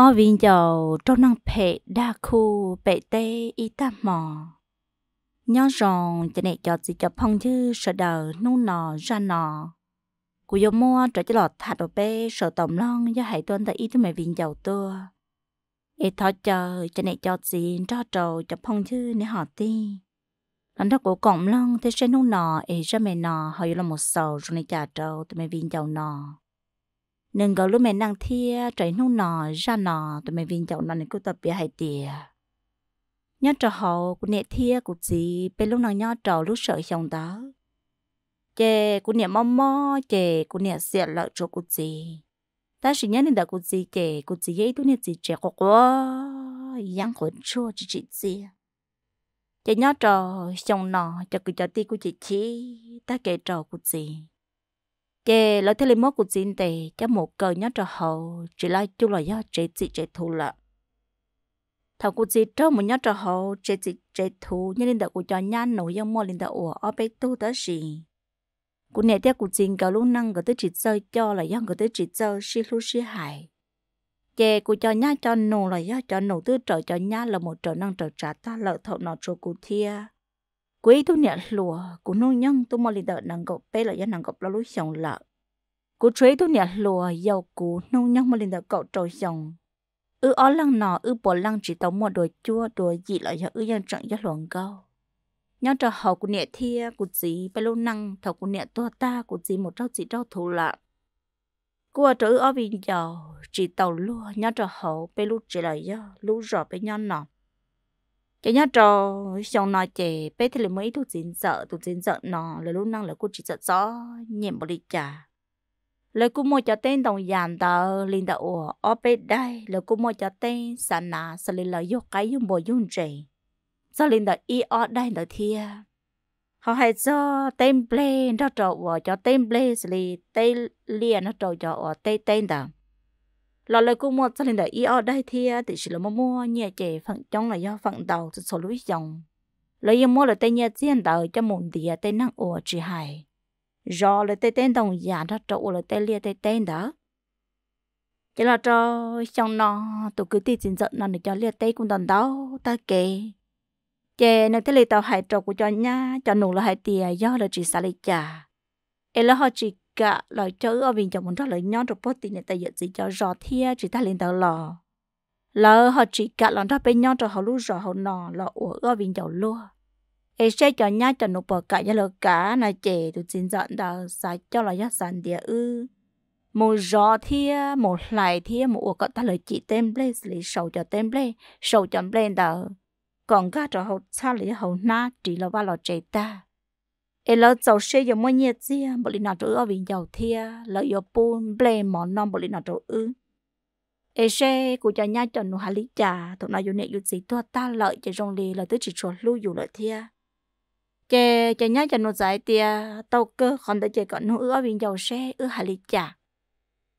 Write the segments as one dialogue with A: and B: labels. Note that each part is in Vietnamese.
A: ở viên dầu trong năng phê đa khu bệ tê y ta mò nhớ rằng cho này cho gì cho phong chứ sợ đờ nu nò ra nò cụ yo mua trở cho lọt thạch ở bê sợ tổng long do hải tuân tại y tôi mày viên dầu tua ê thọ chờ cho này cho gì cho trâu cho phong chứ nè họ ti lần đó cụ cộng long thế sẽ nu nò ê ra mày nò hỏi là một sầu rồi này trả trâu tôi mày viên dầu nò nên gọi lúc mẹ năng thia chạy à, nung nọ ra nò tụi mẹ viên chậu nò này cứ tập bia hay tiề nhớ trò hậu của nẹ thia của gì bên lúc nào nhớ trò lúc sợ chồng đó chè của nẹ mong mò chè của nẹ xẹt lợ chỗ của gì ta chỉ nhớ nên đã của gì chè của gì ấy tụi nẹ gì chè có quá giang khốn chua chỉ chỉ gì chè nhớ trò chồng nò cho cứ cho ti của chị chi ta kể trò của gì chế lo thế lên mốt của chính tề cho một cờ nhớ trò hậu chỉ lại chú là do chế chị chế thù lợ thằng của chị trong một nhớ trò hậu chế chị chế thù nhưng linh đạo của cho nhá nổi do mua lên đợt ủa ở bên tu tới gì của nè tiếc của chính cờ lúc năng cờ tới chị chơi cho là do cờ tới chị chơi xí lu xí hại chế của cho nhá cho nổ là do cho nổ tư trở cho nhá là một trở năng trở trả ta lợ thọ nọ cho cụ thia quý tu nhận lúa của nông nhân tu mò lì đợt nàng gộp bê là do nàng gộp là lối sòng lợ cú chuối tu nhận lúa giàu của nông nhân mò lì đợt cậu trầu sòng ư ó lăng nọ ư bỏ lăng chỉ tàu một đồ chua đồ gì là do ư dân trận do luồng câu nhau trò hậu của nhẹ thia của gì bê lô năng thầu của nhẹ tua ta của gì một trâu chỉ trâu thủ cú ở trữ ở vì giàu chỉ tàu lúa nhau trò hậu bê lú chỉ là do lú rọ bê nhau nọ cho nhá trò xong nói chè bé thì là mấy tụ chiến sợ tụ chiến sợ nó là lúc năng là cô chỉ sợ gió nhẹ bỏ đi trả là cô mua cho tên đồng giàn tờ liền tờ ủa ở bên đây là cô mua cho tên sản nà sản liền là vô cái dùng bồi dùng trẻ sao liền tờ y ở đây tờ thia họ hay cho tên play nó trò ủa cho tên play liền tên liền nó trò cho ủa tên tên tờ lò lời cũng mua cho nên đợi ý ở đây thì à, thì chỉ là mua mua nhẹ chè phận trong là do phận đầu số lúa dòng lời yêu mua là tên nhẹ riêng đầu cho mùng địa tên năng ủa chỉ hài do là tên tên đồng giả đó trụ là tên lia tên tên đó chỉ là cho trong nó tụ cứ tí chính giận nó để cho lia tên cũng đòn đau ta kể chè nó thế là tàu hại trộn của cho nha cho nụ là hại tìa do là chỉ xả lại chả em là họ chỉ cả loại chữ ở bên trong mình rất lời nhon rồi bớt tiền để tại giờ gì cho rõ thia chỉ ta lên tàu lò lỡ họ chỉ cả lòng ra bên nhon rồi họ lúc rõ họ nò lò ủa ở bên trong luôn ấy sẽ cho nhá cho nó bỏ cả nhà lỡ cả là trẻ tụi xin dọn đào xài cho là giác sản địa ư một rõ thia một lại thia một ủa có ta lời chỉ tên blê lý sầu cho tên blê sầu cho blê đào còn cả trò hậu xa lý hậu na chỉ là ba lọ trẻ ta e lo cháu xe giờ mua nhiệt gì bộ lịch nào chỗ ở viện giàu thia lợi giờ buôn ble món non bộ lịch nào chỗ ư e xe của cha nhà cho nu hà lý trà tụi nó dù nệ dù gì thua ta lợi chỉ rong lì là tới chỉ chuột lưu dù lợi thia kê chè nhá cho nu giải tia tàu cơ còn tới chè còn nu ở viện giàu xe ư hà lý trà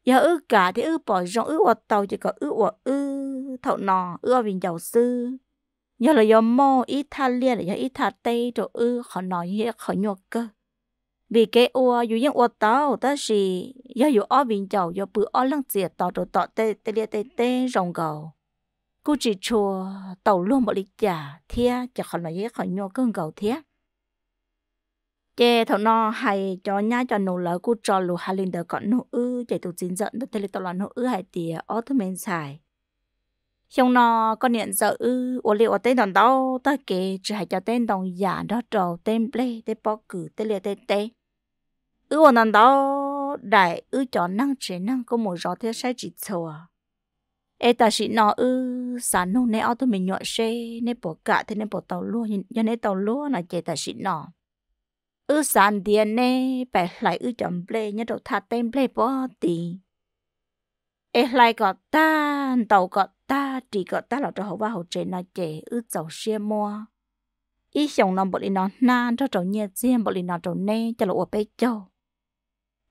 A: giờ ư cả thì ư bỏ rong ư ở tàu chỉ có ư ở ư thậu nò ư ở viện giàu sư nhớ là do mô ít tha Liên là do ý tha tây chỗ ư họ nói như họ nhột cơ vì cái ua dù những ua tàu ta gì do dù o bình chầu do bự o lăng tiệt tao chỗ tao tê tê lia tê tê rồng gầu cô chỉ chùa tàu luôn một lịch giả thia cho họ nói họ nhột cơn gầu thia chế thọ nó hay cho nhá cho nô lỡ cô cho lù hà linh đờ còn nô ư chạy tụ chín giận tê lia tao là nô ư hay tìa o thứ men xài xong nó có niệm giờ ư ô liệu tên đồng đâu ta kể chỉ hãy cho tên đồng giả đó trầu tên ple tên bó cử tên liệt tên tên ư ô đồng đó đại ư cho năng chế năng có một rõ thế sai chỉ chờ à ê ta chỉ nó ư sản nông này ao tụi mình nhọ xe nên bỏ cả thế nên bỏ tàu luôn nhưng nên tàu luôn là chế ta chỉ nó ư sản tiền này phải lại ư chọn ple nhớ đầu thà tên ple bỏ tì ai lại có ta tàu có ta chỉ có ta là cho hậu ba hậu chế nó chế ư cháu xe mua ý xong nó bọn đi nó na cho cháu nhẹ xe bọn đi nó cháu nê cho là ủa cháu.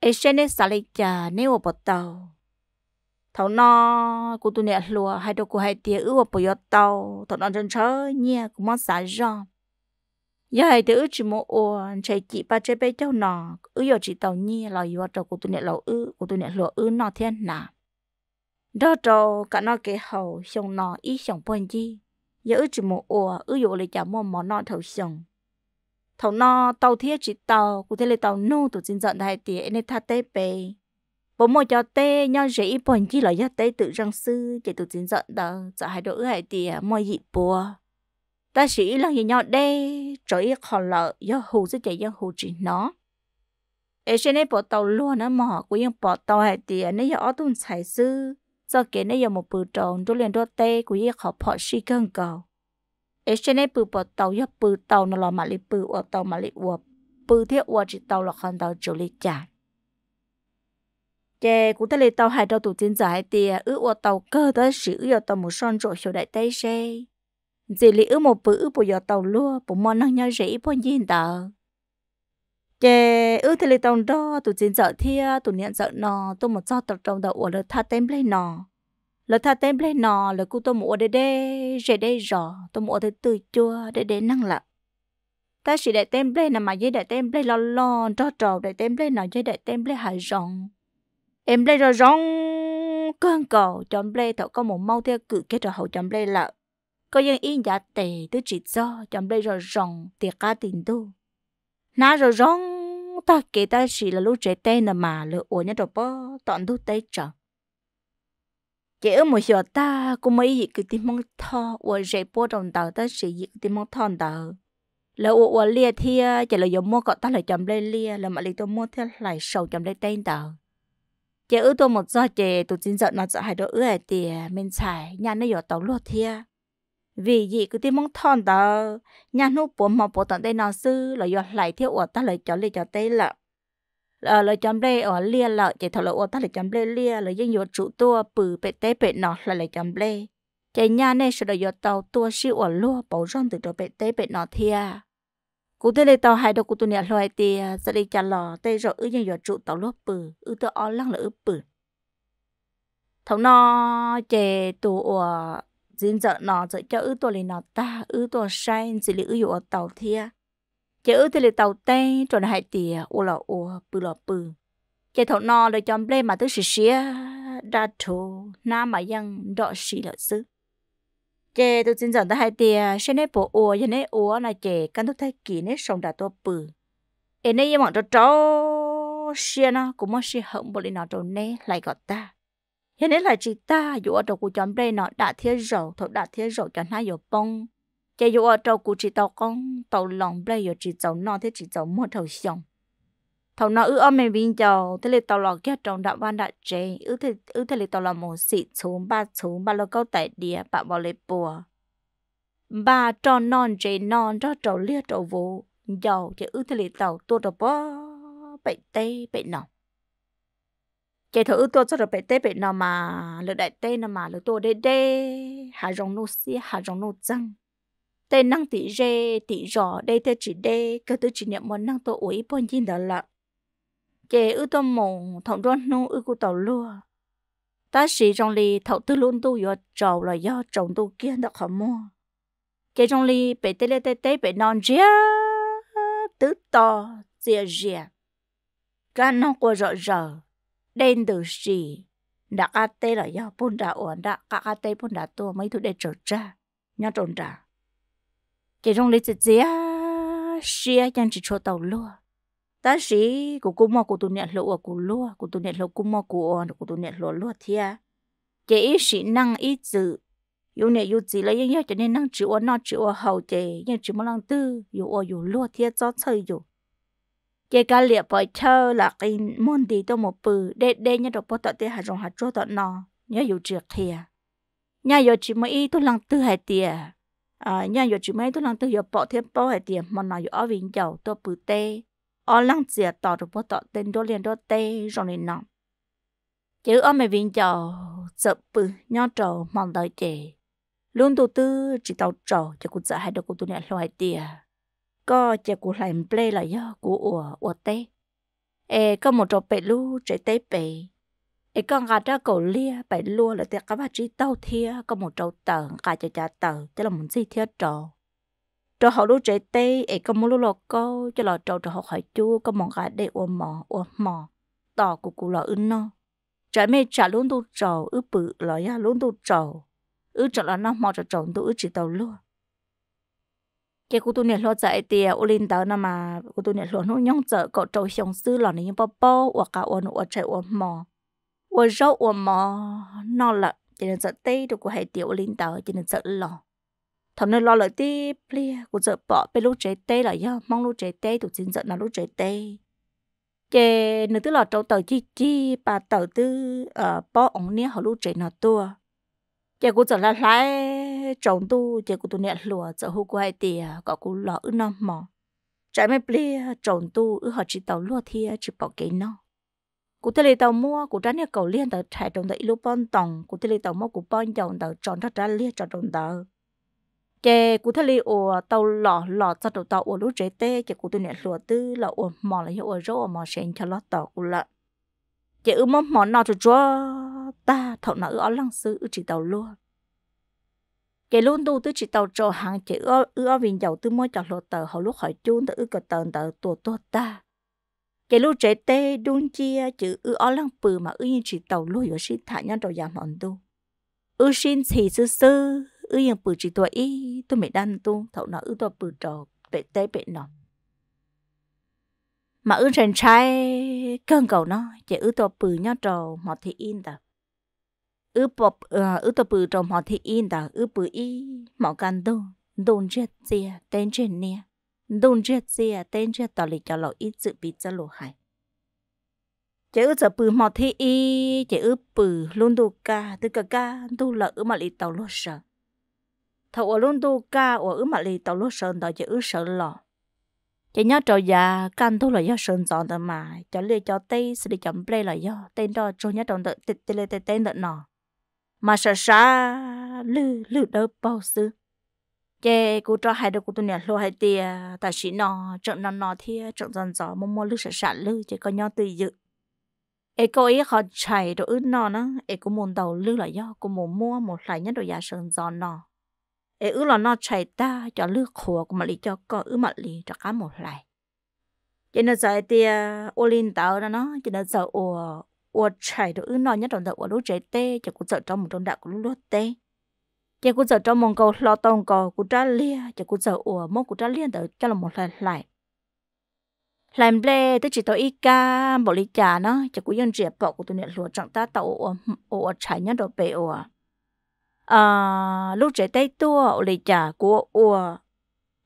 A: Ê xe nê xả lấy chả nê ủa bọt tàu thầu nó cô tụi nè lùa hai đồ cô hai tía ư ủa bọt tàu thầu nó chân chớ nhẹ cũng mong xả rong giờ hai ư chỉ mua uống chạy chị ba chạy bé cháu nọ ư giờ chỉ tàu nhi là yêu trâu cô tụi nè lầu ư cô tụi nè lùa ư nọ thiên nào đó trò cả nó kể hậu xong nó ý xong bên chi giờ ư chỉ một ủa ư dụ lại chả mua món nọ thầu xong thầu nọ tàu thiết chỉ tàu cụ thể là tàu nô tổ chức dọn đại tiệ nên tha tê bề bố mua cho tê nhau dễ bên chi là do tế tự răng sư chỉ tổ chức dọn đó giờ hai đội hai tiệ mua dị bùa ta sĩ là gì nhau đê trời họ lợ do hồ sẽ chạy do hồ chỉ nó ấy sẽ này bỏ tàu luôn nó mỏ của những bỏ tàu hai tiệ nên do ở tuần xài sư do kế này dòng một bự tròn đôi liền đôi tê của y khó phọ xì cơn cầu ấy trên này bự bỏ tàu y bự tàu nó là mà lì bự ở tàu mà lì uộp bự thiết uộp chỉ tàu là khăn tàu chủ lì chả chè cũng ta lì tàu hai tàu tụ tiền giải tiền ư uộp tàu cơ tới sử ở tàu mù xoan rồi hiểu đại tây xe dì lì ư một bự ư bộ giờ tàu lúa bộ mòn năng nhau rễ bộ nhìn tàu chế ư ừ, thì lấy tông đó tụi chính sợ thia tụi nhận sợ nò tôi một cho tập trong đầu ủa lợt tha tem lên nò lợt tha tem lên nò lợt cụ tôi mua để để rẻ để rõ tôi mua để từ chua để để năng lạ ta chỉ đại tem lên là mà với đại tem lên lo lo cho trò đại tem lên nó với đại tem lên hài rong em lên rồi rong cơn cầu chọn lên thọ có một mau theo cử cái trò hậu chọn lên là có dân yên giả tề tứ chỉ do chọn lên rồi rong tiệc cá tình tu na rồi rong ta kể ta chỉ là lúc trẻ tê nè mà lỡ ổ nhá đồ bó tọn thu tê trở chỉ ở một chỗ ta cũng mấy gì cứ tìm mong thọ ổ rẻ bó đồng tàu ta chỉ gì tìm mong thọ tàu lỡ ổ ổ lia thì chỉ là giống mua cậu ta lại chấm lên lia là mà lấy tôi mua theo lại sầu chấm lên tên tàu chỉ ở tôi một giờ chỉ tôi chính giận nó sợ hai đứa ưa thì mình xài nhà nó giờ tàu luôn thia vì gì cứ tìm mong thon đó nhà nô bố mà bố tận đây nó sư là do lại theo ở ta lại cho lì cho tây là ờ lời chấm lê ở lia là chỉ thầu là ở ta lại chấm lê lia là dân yo chủ tua bự bệ tê bệ nó là lại chấm lê chỉ nhà này sẽ là do tàu tua siêu ở lúa bảo rong từ đó bệ tê bệ nọ thia cụ thể là tàu hai đầu cụ tụi nhà loài tia sẽ đi chả lò tây rồi ư dân yo trụ tàu lúa bự ư tơ o lăng là ư bự thầu nó chè tù dính dợ nó rồi cho ư tôi lên nó ta ư tôi sai chỉ là ư ở tàu thia chứ ư thì là tàu cho nó hai tìa ô là ô bự là bự chạy thọ nó để cho lên mà tới xì xì đa thù na mà đỏ xì lợi sư chạy tôi dính dợ ta hai tìa sẽ nấy bộ ô cho nấy ô là chạy căn thuốc thay kỳ nấy sông đà tôi bự em nấy em bọn cho trâu xia nó cũng mất xia hổng bộ lên nó trâu nấy lại gọi ta hiện nay là chị ta dù ở trong cuộc chọn đây nó đã thiết rồi thọ đã thiết rồi cho hai dụ bông chị dù ở trong cuộc chị tàu con tàu lòng đây giờ chị cháu nó thế chị cháu mua thầu xong thầu nó ư ôm mình bình chầu thế là tàu lòng kia trong đã van đã chế ư thế ư thế là tàu lòng một xịt xuống ba xuống ba lô câu tại địa bà bỏ lấy bùa ba cho non chế non cho trầu lia trầu vô giàu chứ ư thế là tàu tua tàu bó bệnh tê bệnh nọc chạy thử tôi cho được bé tê bé nào mà lỡ đại tê nào mà lỡ tôi đê đê hà rong nô xia hà rong nô chăng tê năng tỷ rê tỷ rò đê tê chỉ đê cơ tư chỉ niệm muốn năng tôi uý bọn nhìn đó là chạy ư tôi mù thằng rong nô ư cụ tàu lúa ta sĩ trong lì thầu tư luôn tu yo trầu là do trồng tu kia đã khó mua chạy trong lì bé tê lê tê tê bé non ria tứ to rìa rìa cái nó qua rõ ràng đen từ gì đã cá tê là do bún đã ổn đã cá cá tê bún đã tua mấy thứ để trở ra nhá trộn ra chỉ trong lịch sử à, xia chân chỉ cho tàu lúa ta sĩ của cô mua của tụi nhện lúa của lúa của tụi nhện lúa cô mua của ổn của tụi nhện lúa lúa thia chỉ ít sĩ năng ít dự yêu nè yêu gì lấy nhau cho nên năng chịu nó chịu hậu chế nhưng chỉ muốn năng tư yêu yêu lúa thia cho chơi yêu chế cá liệp bởi thơ là cái môn tí tôi một bự để để nhớ được bắt tết hà rồng hà chỗ tận nọ nhớ yêu triệt thìa nhớ yêu chỉ mới tôi lăng tư hai tìa à nhớ yêu chỉ mới tôi lăng tư yêu bỏ thêm bao hai tìa mà nó yêu ở vĩnh dầu tôi bự tê ở lăng dìa tỏ được bắt tết tên đôi liền đôi tê rồi nên nọ chứ ở mấy vĩnh dầu sợ bự nhớ trầu mong đợi chế luôn tôi tư chỉ tàu trầu cho cũng sợ hai đứa cũng tôi nhận loại tìa có chè cụ làm ple là do cụ ủa ủa tê ê có một trò bể lu trẻ tê bể ê con gà ra cổ lia bể lua là tiệc các bác trí tao thia có một trâu tờ gà cho cha tờ cho là muốn gì thia trò trò họ lu chạy tê ê có muốn lu lọ câu cho là trâu trò họ hỏi chú có một gà để ủa mò ủa mò tò của cụ là ưng nó trái mê trả luôn tu trầu ư bự lọ ya luôn tu trầu ư trọ là nó mò trò trầu tu ư chỉ tàu luôn cái cô tu nè lo chạy thì ô à, linh tớ nà mà cô tu nè lo nó nhong chợ cậu trâu xong sư lo này như bò bò hoặc cả ôn hoặc chạy ôn mò ôn rau ôn mò nó là cho nên sợ tê được của hệ tiểu ô linh tớ cho nên sợ lò thằng nơi lo lợi tê plia của sợ bỏ bên lúc chạy tê là do mong lúc chạy tê tụi xin sợ nó lúc chạy tê chè nửa tức là trâu tờ chi chi bà tờ tư ở ờ, bò ổng nia họ lúc chạy nó tua chè cô sợ là lái trồng tu chỉ của tôi nè lùa cho hô quay thì có cú lọ ư năm mỏ trái mấy ple à, trồng tu ư họ chỉ tàu lúa thì à, chỉ bỏ cái nó cú thể là tàu mua cú trái nè cầu liên tàu trải trồng tàu ilu bon tòng cú thể là tàu mua cú bon dòng tàu tròn ra trái liên trồng trồng tàu chè cú thể là ủa tàu lọ lọ cho tàu tàu ủa lúa trái tê chè của tôi nè lùa tư là ủa mỏ là ủa rô mỏ sen cho lót tàu cụ lợn chè ư mỏ mỏ nọ cho ta thọ nọ ư ở lăng sư ư chỉ tàu lúa chế luôn tu tôi chị tàu cho hàng chế ư ở viên dầu tôi mới chọn lột tờ hồi lúc hỏi chung tôi ư cờ tờ tờ tua tua ta chế luôn trẻ tê đun chia chữ ư ở lăng bự mà ư như chị tàu luôn yếu xin thả nhau đầu giảm hòn tu ư xin thì sư sư ư yên bự chị tua y tôi mới đan tu thậu nó ư tua bự trò bệ tê bệ nọ mà ư rèn trái cơn cầu nó chị ư tua bự nhau trò mà thì in tập ư bọc ờ, ư tập bự trong họ thì in đã ư bự y mỏ gan đâu đồn chết gì tên trên nè đồn chết gì tên chết tao lịch cho lọ ít dự bị cho lọ hại. chế ư tập bự mỏ thì y chế ư bự luôn đô ca từ cả ca đô là ư mà lấy tao lọ sợ thầu ở luôn đồ ca ở ư mà lấy tao lọ sợ đó chế ư sợ lọ chế nhớ trò già can thu là do sơn giòn mà cho lê cho tây sẽ đi chấm play là do tên đó cho nhớ trong tự tên tên tên tên nọ mà sợ sợ lư lư đỡ bao sư chế cô cho hai đứa cô tụi nè lo hai tia ta sĩ nò trận nò nò thì trận dần dò mua mua lư sợ sợ lư chế có nhau tự dự ấy cô ấy họ chạy đồ ướt nò nó ấy cô muốn đầu lư là do cô muốn mua một lại nhất đồ giá sơn dò nò. ấy ướt là nò chạy ta cho lư khổ của mà lý cho có ướt mặt lý cho cá một lại cho nên giờ tia ô linh tàu đó nó cho nên giờ ô ủa chạy đồ ư nó nhất trong đầu ủa lũ chạy tê cho cô sợ trong một trong đạo của lũ lúc tê cho cô sợ trong một cầu lo tông cầu của trả lia cho cô sợ ủa mông của trả lia tới cho là một lần lại làm ble tới chỉ tao Y ca bỏ lý trà nó cho cô dân triệt bỏ của tụi này lúa chẳng ta tao ủa ủa chạy nhất đồ bể ủa à lúc chạy tê tua lý trà của ủa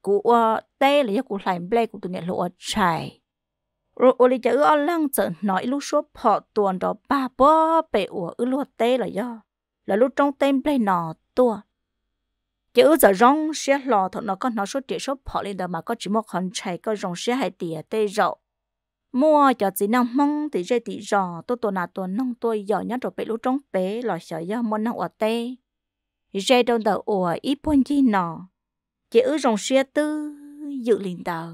A: của tê là do của làm ble của tụi này lúa chạy rồi ô lì ước ô lăng chở nói lúc số phò tuần đó ba bó bể ủa ước lúa tê là do là lúc trong tên play nọ tua ước giờ rong xe lò thọ nó có nó số triệu số phò lên đó mà có chỉ một hòn chạy có rong xe hai tỉa tê rậu mua cho chỉ năng mong thì dây thì rò tôi tuần nào tuần nông tôi giỏi nhất rồi bể lúc trong bể lò sợ do món năng ủa tê dây đâu đầu ủa ít bốn chi nọ ước rong xe tư dự liền đầu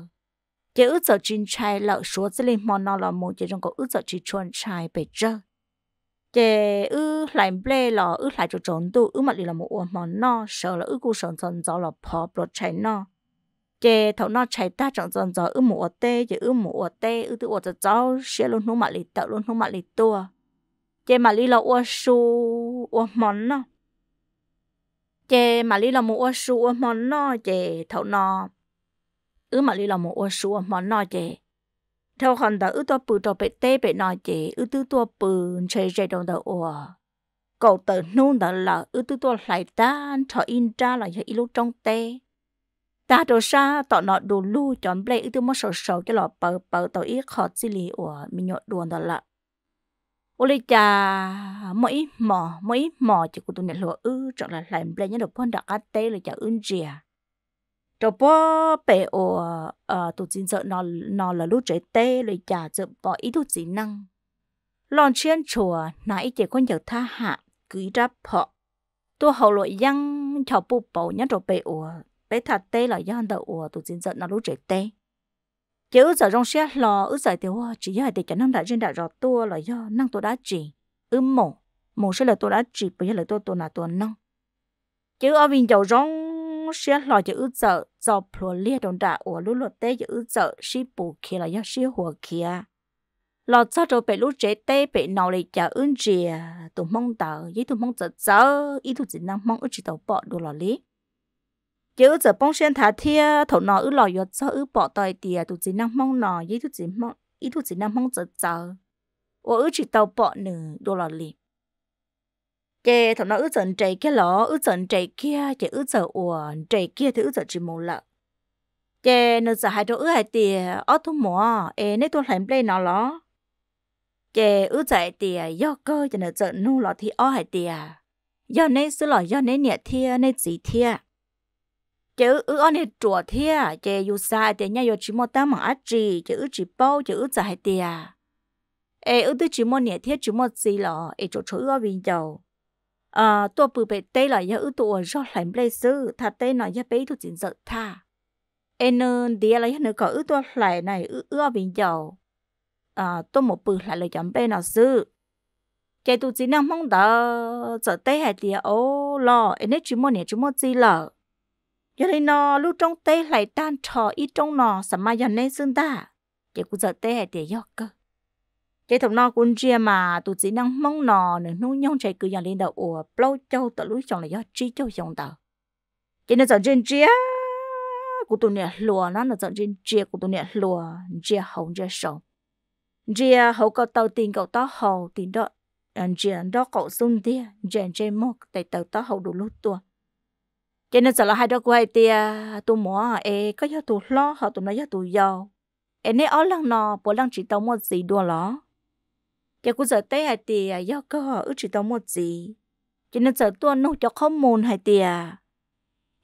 A: chỉ ước giờ chín trai lỡ số dưới lên mòn nó là một chỉ trong có ước giờ chỉ chuồn trai bể trơ chỉ ước lại bê là ước lại cho trốn tu ước mà đi là một uổng mòn nó sợ là ước cú sống sờn gió là phá bỏ chạy nó chỉ thấu nó chạy ta trong sờn gió ước một tê chỉ ước một tê ước tự uổng cho cháu sẽ luôn hú mà lì tợ luôn hú mà lì tua chỉ mà đi là uổng su uổng mòn nó chỉ mà đi là một uổng su uổng mòn nó chỉ thấu nó ứ mà lý là một ô số mà nói chè theo hòn đó ứ tua bự cho bé tê bé nói chè ứ tư tua bự chơi chơi đồng đó ô cậu tự nôn đó là ứ tư tua lại ta cho in ra là cho ilu trong tê ta đồ sa tọ nọ đồ lu chọn ble ứ tư mất sầu sầu cho lọ bờ bờ tọ ít khó xí lý ô mình nhọ đồn đó là ô lê cha mỗi mò mỗi mò chỉ của tụi này lúa ư chọn là làm ble nhớ được phong đặc tê là chả ưng rìa cho bố bé ở ở tụ chính sợ nó nó là lúc trẻ tê rồi trả sợ bỏ ít tụ chính năng lon chen chùa nãy chỉ con giật tha hạ cứ ra phọ tôi hậu lội dân cho bố bầu nhá cho bé ở bé thật tê là do đầu ở tổ chính sợ nó lúc trẻ tê chứ giờ trong xe lò ứ giờ thì hoa chỉ giờ thì cái năng đại trên đại rõ tua là do năng tôi đã chỉ ứ mổ mổ sẽ là tôi đã chỉ bây giờ là tôi tôi là tôi năng chứ ở bên chầu rong trong xe lò giờ ư giờ do pro lia đồng đà ở lũ lột tê giờ ư giờ si bù kia là do si hồ kia lò cho rồi bị lũ chế tê bị nào lại chả ưn gì tụi mong tờ với tụi mong giờ giờ ý tụi chỉ năng mong ư chỉ tàu bỏ đồ lò lý giờ ư giờ bông sen thả thia thổ nọ ư lò giờ cho ư bỏ tòi tìa tụi chỉ năng mong nọ với tụi chỉ mong ý tụi chỉ năng mong giờ giờ ở ư chỉ tàu bỏ nửa đồ lò lý chị thằng nó ướt dần chạy kia lọ ướt dần chạy kia chị ướt dần uổng chạy kia thì ướt dần chỉ một lần. chị nó giờ hai đứa ướt hai tiền ở thu mỏ, ê nấy tôi làm play nó lọ chị ướt chạy tiền do cơ cho nó dần nu lọ thì ở hai tiền do nấy xứ lọ do nấy nhẹ thia nấy gì thia chị ướt ở nấy chùa thia chị dù sai tiền nhau chỉ một tấm mà ắt gì chị ướt chỉ bao chị ướt chạy hai tiền ê ướt tôi chỉ một nhẹ thia chỉ một gì lọ ê chỗ chỗ ở viên dầu à tua bự bể tê là nhớ tua rót lại bê sư thà tê nói nhớ bê tôi chính sợ tha em đi là nhớ có ư tua lại này ư ưa bình dầu à tua một bự lại là chấm bê nó sư chạy tôi chỉ năng mong đợi sợ tê hay thì ô lo em chú mua nè chú mua gì lợ giờ đây nó lúc trong tê lại tan trò ít trong nó sắm mai giờ nên xương ta chạy cũng sợ tê hay thì do cơ cái thằng nó cũng riêng mà tụi chị đang mong nò nữa nuôi nhông chạy cứ dòng lên đầu ủa bao châu tụi lúi chồng là do chi châu chồng tờ cái nó chọn trên chia của tụi nè lùa nó nó chọn trên chia của tụi nè lùa chia hồng chia sầu chia hậu cậu tàu tiền cậu tao hậu tiền đó anh à, chia đó cậu xung tia chia chia mốc tại tàu tao hậu đủ lúc tua cho nên sợ là hai đó của hai tia tụi mỏ ê có do tụi lo họ tụi nó do tụi giàu em nè ó lăng nò bố lăng chỉ tao một gì đùa ló giờ cũng giờ tết hay tiệt, do cơ họ ước chỉ tao một gì cho nên giờ tôi nô cho không môn hay tiệt,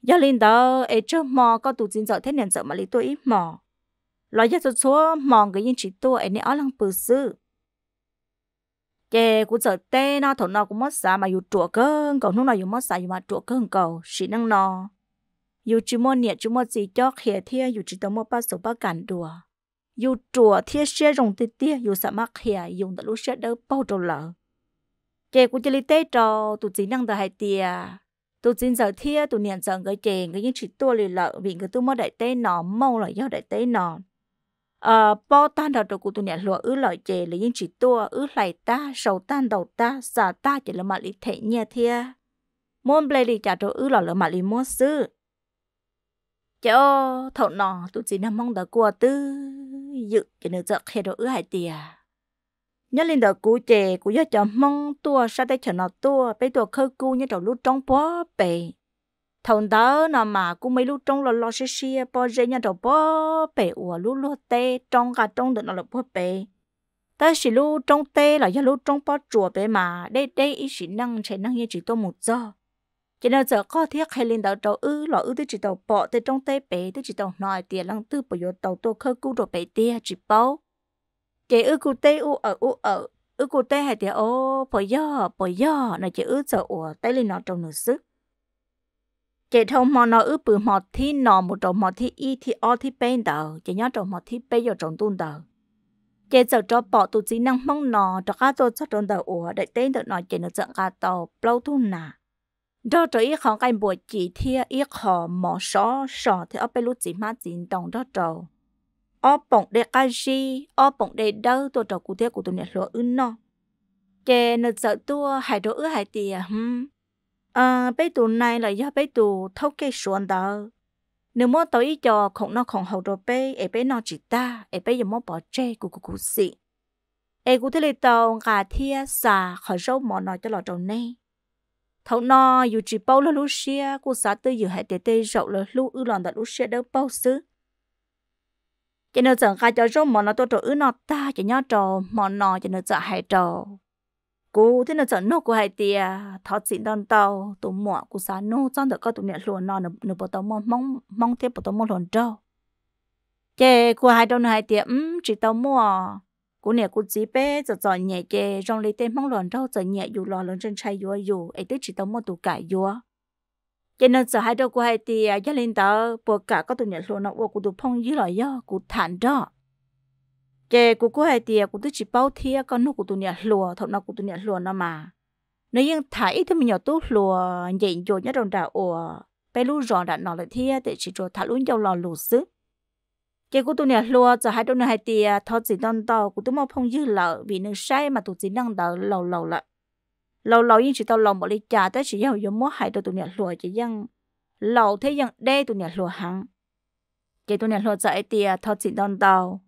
A: do linh đó ấy cho mò có tụ chính giờ thế nên giờ mà lấy tôi ít mò giờ cho số mò cái nhân chỉ tôi ấy nên ở lăng bự sư chè cũng giờ tết nó thổ nó cũng mất giá mà dù chùa cơn còn lúc nào dù mất giá dù mà trụ cơn cầu chỉ năng nó dù chỉ mua nhiệt chỉ mua gì cho khía thia dù chỉ tao mua ba số ba cản đùa dù dù xe dùng mắc đỡ bao 有着贴些用的贴，有什么黑用的路线都包着了。chị cũng chỉ lấy tết cho tụi chính năng tờ hai tia tụi chính giờ thia tụi niệm giờ người chè người những chỉ tua lì lợ vì người tu mơ đại tế nó mau là do đại tế nó ờ bao tan đầu tụi tụi niệm lụa ứ lợi chè là những chỉ tua ứ lại ta sầu tan đầu ta xả ta chỉ là mà lý thể nhẹ thia môn play đi trả cho ứ lọ là mà lý mua sư cho thọ nọ tụi chỉ nằm mong đợi qua tư dự cho nên giật hệ đồ ứ hải tìa nhớ lên đợi cú chè cú giờ cho mong tua sa tay chờ nọ tua bây tua khơi cú nhớ trầu lúc trong bó bể thằng đó nọ mà cú mấy lúc trong lo lo xì xì bó dễ nhớ trầu bó bể ủa lúc lúa tê trong cả trong được nọ là bó bể ta chỉ lúc trong tê là do lúc trong bó chùa bể mà đây đây ý chỉ năng chạy năng như chỉ tôi một giờ cho nên giờ có thiết hay lên đầu đầu ư lọ ư tới chỉ đầu bỏ tới trong tay bể tới chỉ đầu nói tiền lăng tư bỏ vô đầu tôi khơi cứu đồ bé tia chỉ bao chị ư cụ tê u ở u ở ư cụ tê hay tiền ô bỏ gió bỏ gió này chỉ ư giờ ủa tay lên nó trong nửa sức chị thông mà nó ư bự mò thi nọ một trong mò thi y thi o thi bên đầu chị nhớ trong mò thi bên vào trong tuôn đầu chị giờ cho bỏ tụi chỉ năng mong nọ cho cá tôi cho trong đầu ủa để tên được nói chị nó giận cá tàu lâu tuôn nà đó cho ý khó cái bộ chỉ thia ý khó mỏ sọ sọ thì ở bên lúc chỉ mà chỉ đồng đó trầu ở bổng để cá gì ở bổng để đâu tôi trầu cụ thể của tôi nhận lúa ưng nó chè nó sợ tôi hại đồ ứ hại tiền hừm à ờ, bây tụ này là do bây tụ thâu kê xuống đó nếu mà tôi cho không nó không hậu đồ bê ở bên nó chỉ ta ở bên giờ mà bỏ chê của cụ cụ xị ở cụ thể là tàu gà thia xà khỏi râu mỏ nói cho lọ trầu này thấu no dù chỉ bao là lúc xia cô xã tư dù hệ tế tế rộng là lúc ư lòng đã lúc xia đâu bao xứ cho nên chẳng khai cho rô mỏ nó tôi trò ư nó ta cho nhá trò mỏ nó cho nên chẳng hại trò cô thế nên chẳng nô của hai tia thọ xịn đòn tàu tụ mỏ của xã nô chẳng được có tụ nhẹ luôn nó nửa bộ tàu mong mong mong thêm bộ tàu mong lồn trâu chê của hai trâu nửa hai tìa ừm chỉ tàu mua cú nè cú chỉ bé cho cho nhẹ kề trong lấy tên mong lòn rau cho nhẹ dù lò lớn trên chai dù dù ấy tới chỉ tao một tủ cải dù cho nên giờ hai đâu của hai thì à, gia linh tao bộ cả có tụ nhẹ luôn nó cú tụ phong dữ lại do cú thản đó cái cú của hai thì à, cú tới chỉ bao thia à, con nó cú tụ nhẹ lùa thọ nó cú tụ nhẹ lùa nó mà nếu như thấy thì mình nhỏ tốt lùa nhẹ dù nhá đồng đạo ủa bé lu ròn đã nó lại thia để chỉ cho thả luôn dầu lò lù sức cái của tôi nè lúa cho hai đôi này hai tia thọ chỉ đang đào của tôi mà phong dư lợ vì nó sai mà tôi chỉ đang đào lâu lâu lợ lâu lâu nhưng chỉ tao lâu một ly trà tới chỉ giàu giống mua hai đôi tôi nè lúa chỉ dân lâu thế dân đê tôi nè lúa hàng cái tôi nè lúa cho hai tia thọ chỉ đang đào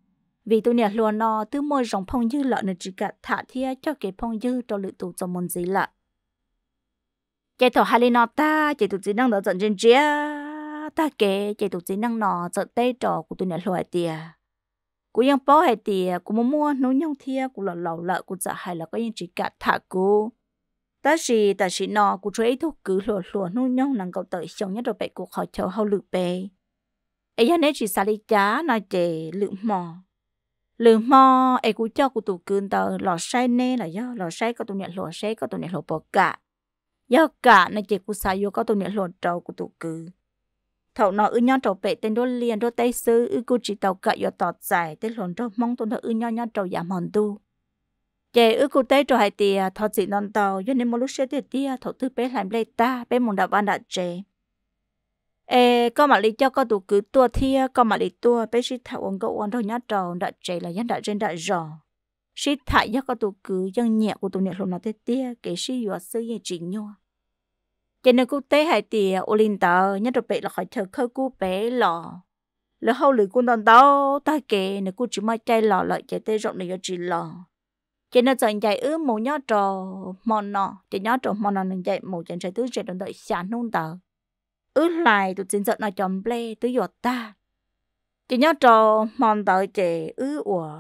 A: vì tôi nè lúa nó từ mua rồng phong dư lợ nên chỉ cả thả thia cho cái phong dư cho lựa tụ cho môn gì lợ cái thọ hai ly nó ta chỉ tôi chỉ đang đào dần dần chia ta kể chạy tụi chị năng nọ sợ tay trò của tụi nhà loài tiề cô yang bao hay tiề cô mua mua nấu nhau thia của lọ lọ lợ của sợ hay là có những chỉ cả thả cô ta chỉ ta chỉ nọ cô chơi thuốc cứ lọ lọ nấu nhau nàng cậu tới chồng nhất rồi bé cuộc khỏi chờ hao lự bê, ấy giờ nãy chỉ xả đi chá nói chè lự mò lự mò ấy cô cho của tụi cưng tờ lọ xay nè là do lọ xay có tụi nhà lọ xay có tụi nhà lọ bỏ cả do cả nãy chè cô xài vô có tụi nhà lọ trâu của tụi cưng thầu nó ư nhau trầu bể tên đô liền đô tây sư ư cu chỉ tàu cậy yo tọt dài tên lồn đô mong tôn thầu ư nhau nhau trầu giảm hòn tu chế ư cu tây trầu hai tìa thọ chỉ non tàu yo nên một lúc xe tìa tìa thầu thứ bé làm lê ta bé mùng đạo ban đã chế ê có mà lý cho có đủ cứ tua thia có mà lý tua bể sĩ thầu ông gấu ông đâu nhát trầu đã chế là nhân đã trên đã giò sĩ thả cho có đủ cứ dân nhẹ của tụ nè lồn nó tê tìa kể sĩ yo sư ye chỉ nhau cho nên cô tế hai tỷ ô linh tờ nhất rồi bé là khỏi chờ khơi cú bé lò lỡ hậu lử cũng đòn đó ta kể nữa cô chỉ mai chơi lò lại chạy tê rộng này chỉ lò cho nên dọn dạy ứ mồ nhó trò mòn nọ chỉ nhó trò mòn nọ nên dạy mồ chẳng chạy tứ chạy đòn đợi xả nung tờ ứ lại tôi chính dọn nói chồng ple tứ giọt ta chỉ nhó trò mòn tờ chạy ứ ủa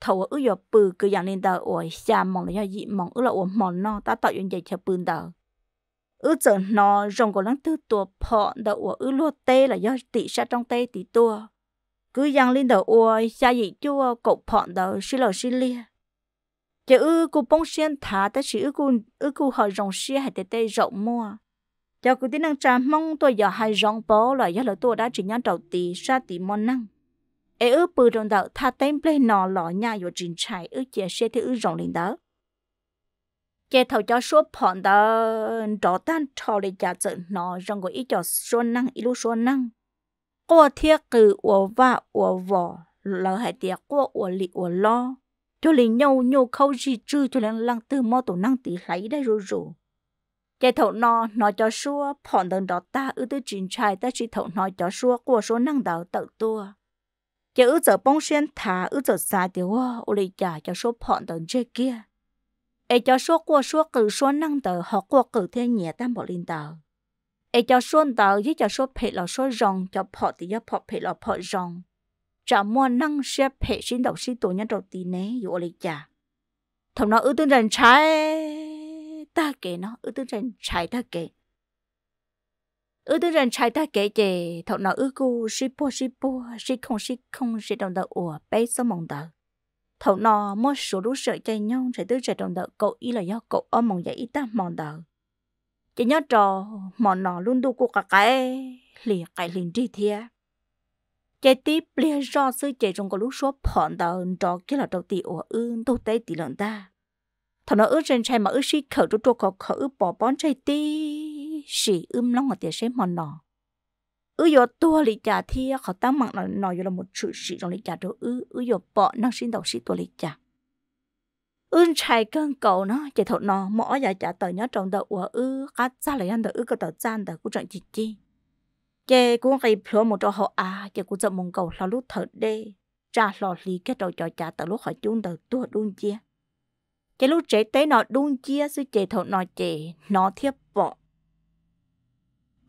A: thầu ứ giọt bự cứ dạng lên tờ ủa xả mòn là do dị mòn ứ là ủa mòn nọ ta tạo dọn dạy chờ bự tờ ư giờ nó rồng có lăng tư tua phọ đậu ủa ư lúa tê là do tỷ sa trong tê tỷ tua cứ giăng lên đầu ủa xa dị chua cậu phọ đậu xí lò xí lia chờ ư cô bông xiên thả ta chỉ ư cô ư cô hỏi rồng xia hay tê tê rộng mua cho cô tí năng trà mong tôi giờ hai rồng bó là do là tôi đã chỉ nhắn đầu tỷ sa tỷ món năng ê ư bự trong đầu tha tên play nọ lọ nhà rồi trình chạy ư chia xe thì ư rồng lên đó cái thầu cho số phận đó đó tan trò để trả trợ nó rằng có ý cho số năng ý lúc số năng qua thiết cử của và của vỏ là hai tiệt qua của lì của lo cho lì nhau nhau khâu gì chứ cho nên lăng từ mò tổ năng tỷ lấy đây rồi rồi cái thầu nó nó cho số phận đó đó ta ư tư trình trai ta chỉ thầu nó cho số của số năng đạo tự tua chứ ư giờ bông xuyên thả ư giờ xa thì ô lì giá cho số phận đó trên kia ai cho số qua số cử số năng tờ họ qua cử thế nhẹ tam bỏ linh tờ ai cho số tờ với cho số phê là số rong cho họ thì cho họ phê là họ rong trả mua năng xe phê xin đầu xin tổ nhân đầu tí nè dụ lấy trả thằng nó ưu tư rằng trái ta kể nó ưu tư rằng trái ta kể ư tư rằng chạy ta kể chè thằng nó ư cô sĩ po sĩ po sĩ không sĩ không sĩ đồng tờ ủa bé số mong tờ thầu nọ mua số đủ sợi chạy nhau chạy tới chạy đồng đợi cậu y là do cậu ôm mong dạy ta mong đợi chỉ nhớ trò mòn nọ luôn đu cuộc cả cái liền cái liền đi thia chạy tiếp liền do sư chạy trong cái lúc số phòn đợi trò kia là đầu tỷ ủa ư tu tây tỷ lần ta thầu nọ ướt trên chạy mà ướt xí khẩu cho trâu khẩu khẩu bỏ bón chạy tí xì ưm long ở tiền xếp mòn nọ ư yo tua li cha thì họ ta mặn nó nó yo là một sự sĩ trong li cha đó ư ư yo bỏ năng sinh đầu sĩ tua li cha ưn chạy cơn cầu nó chạy thọ nó mỏ giờ chả tới nhớ trong đầu của ư cá cha lại ăn đầu ư cái đầu chan đầu của trận chị chi chạy cũng gây phiếu một chỗ họ à chạy cũng giật mông cầu là lúc thở đê cha lò lì cái đầu cho cha tờ lúc họ chung đầu tua đun chia chạy lúc chạy tới nó đun chia sư chạy thọ nó chạy nó thiếp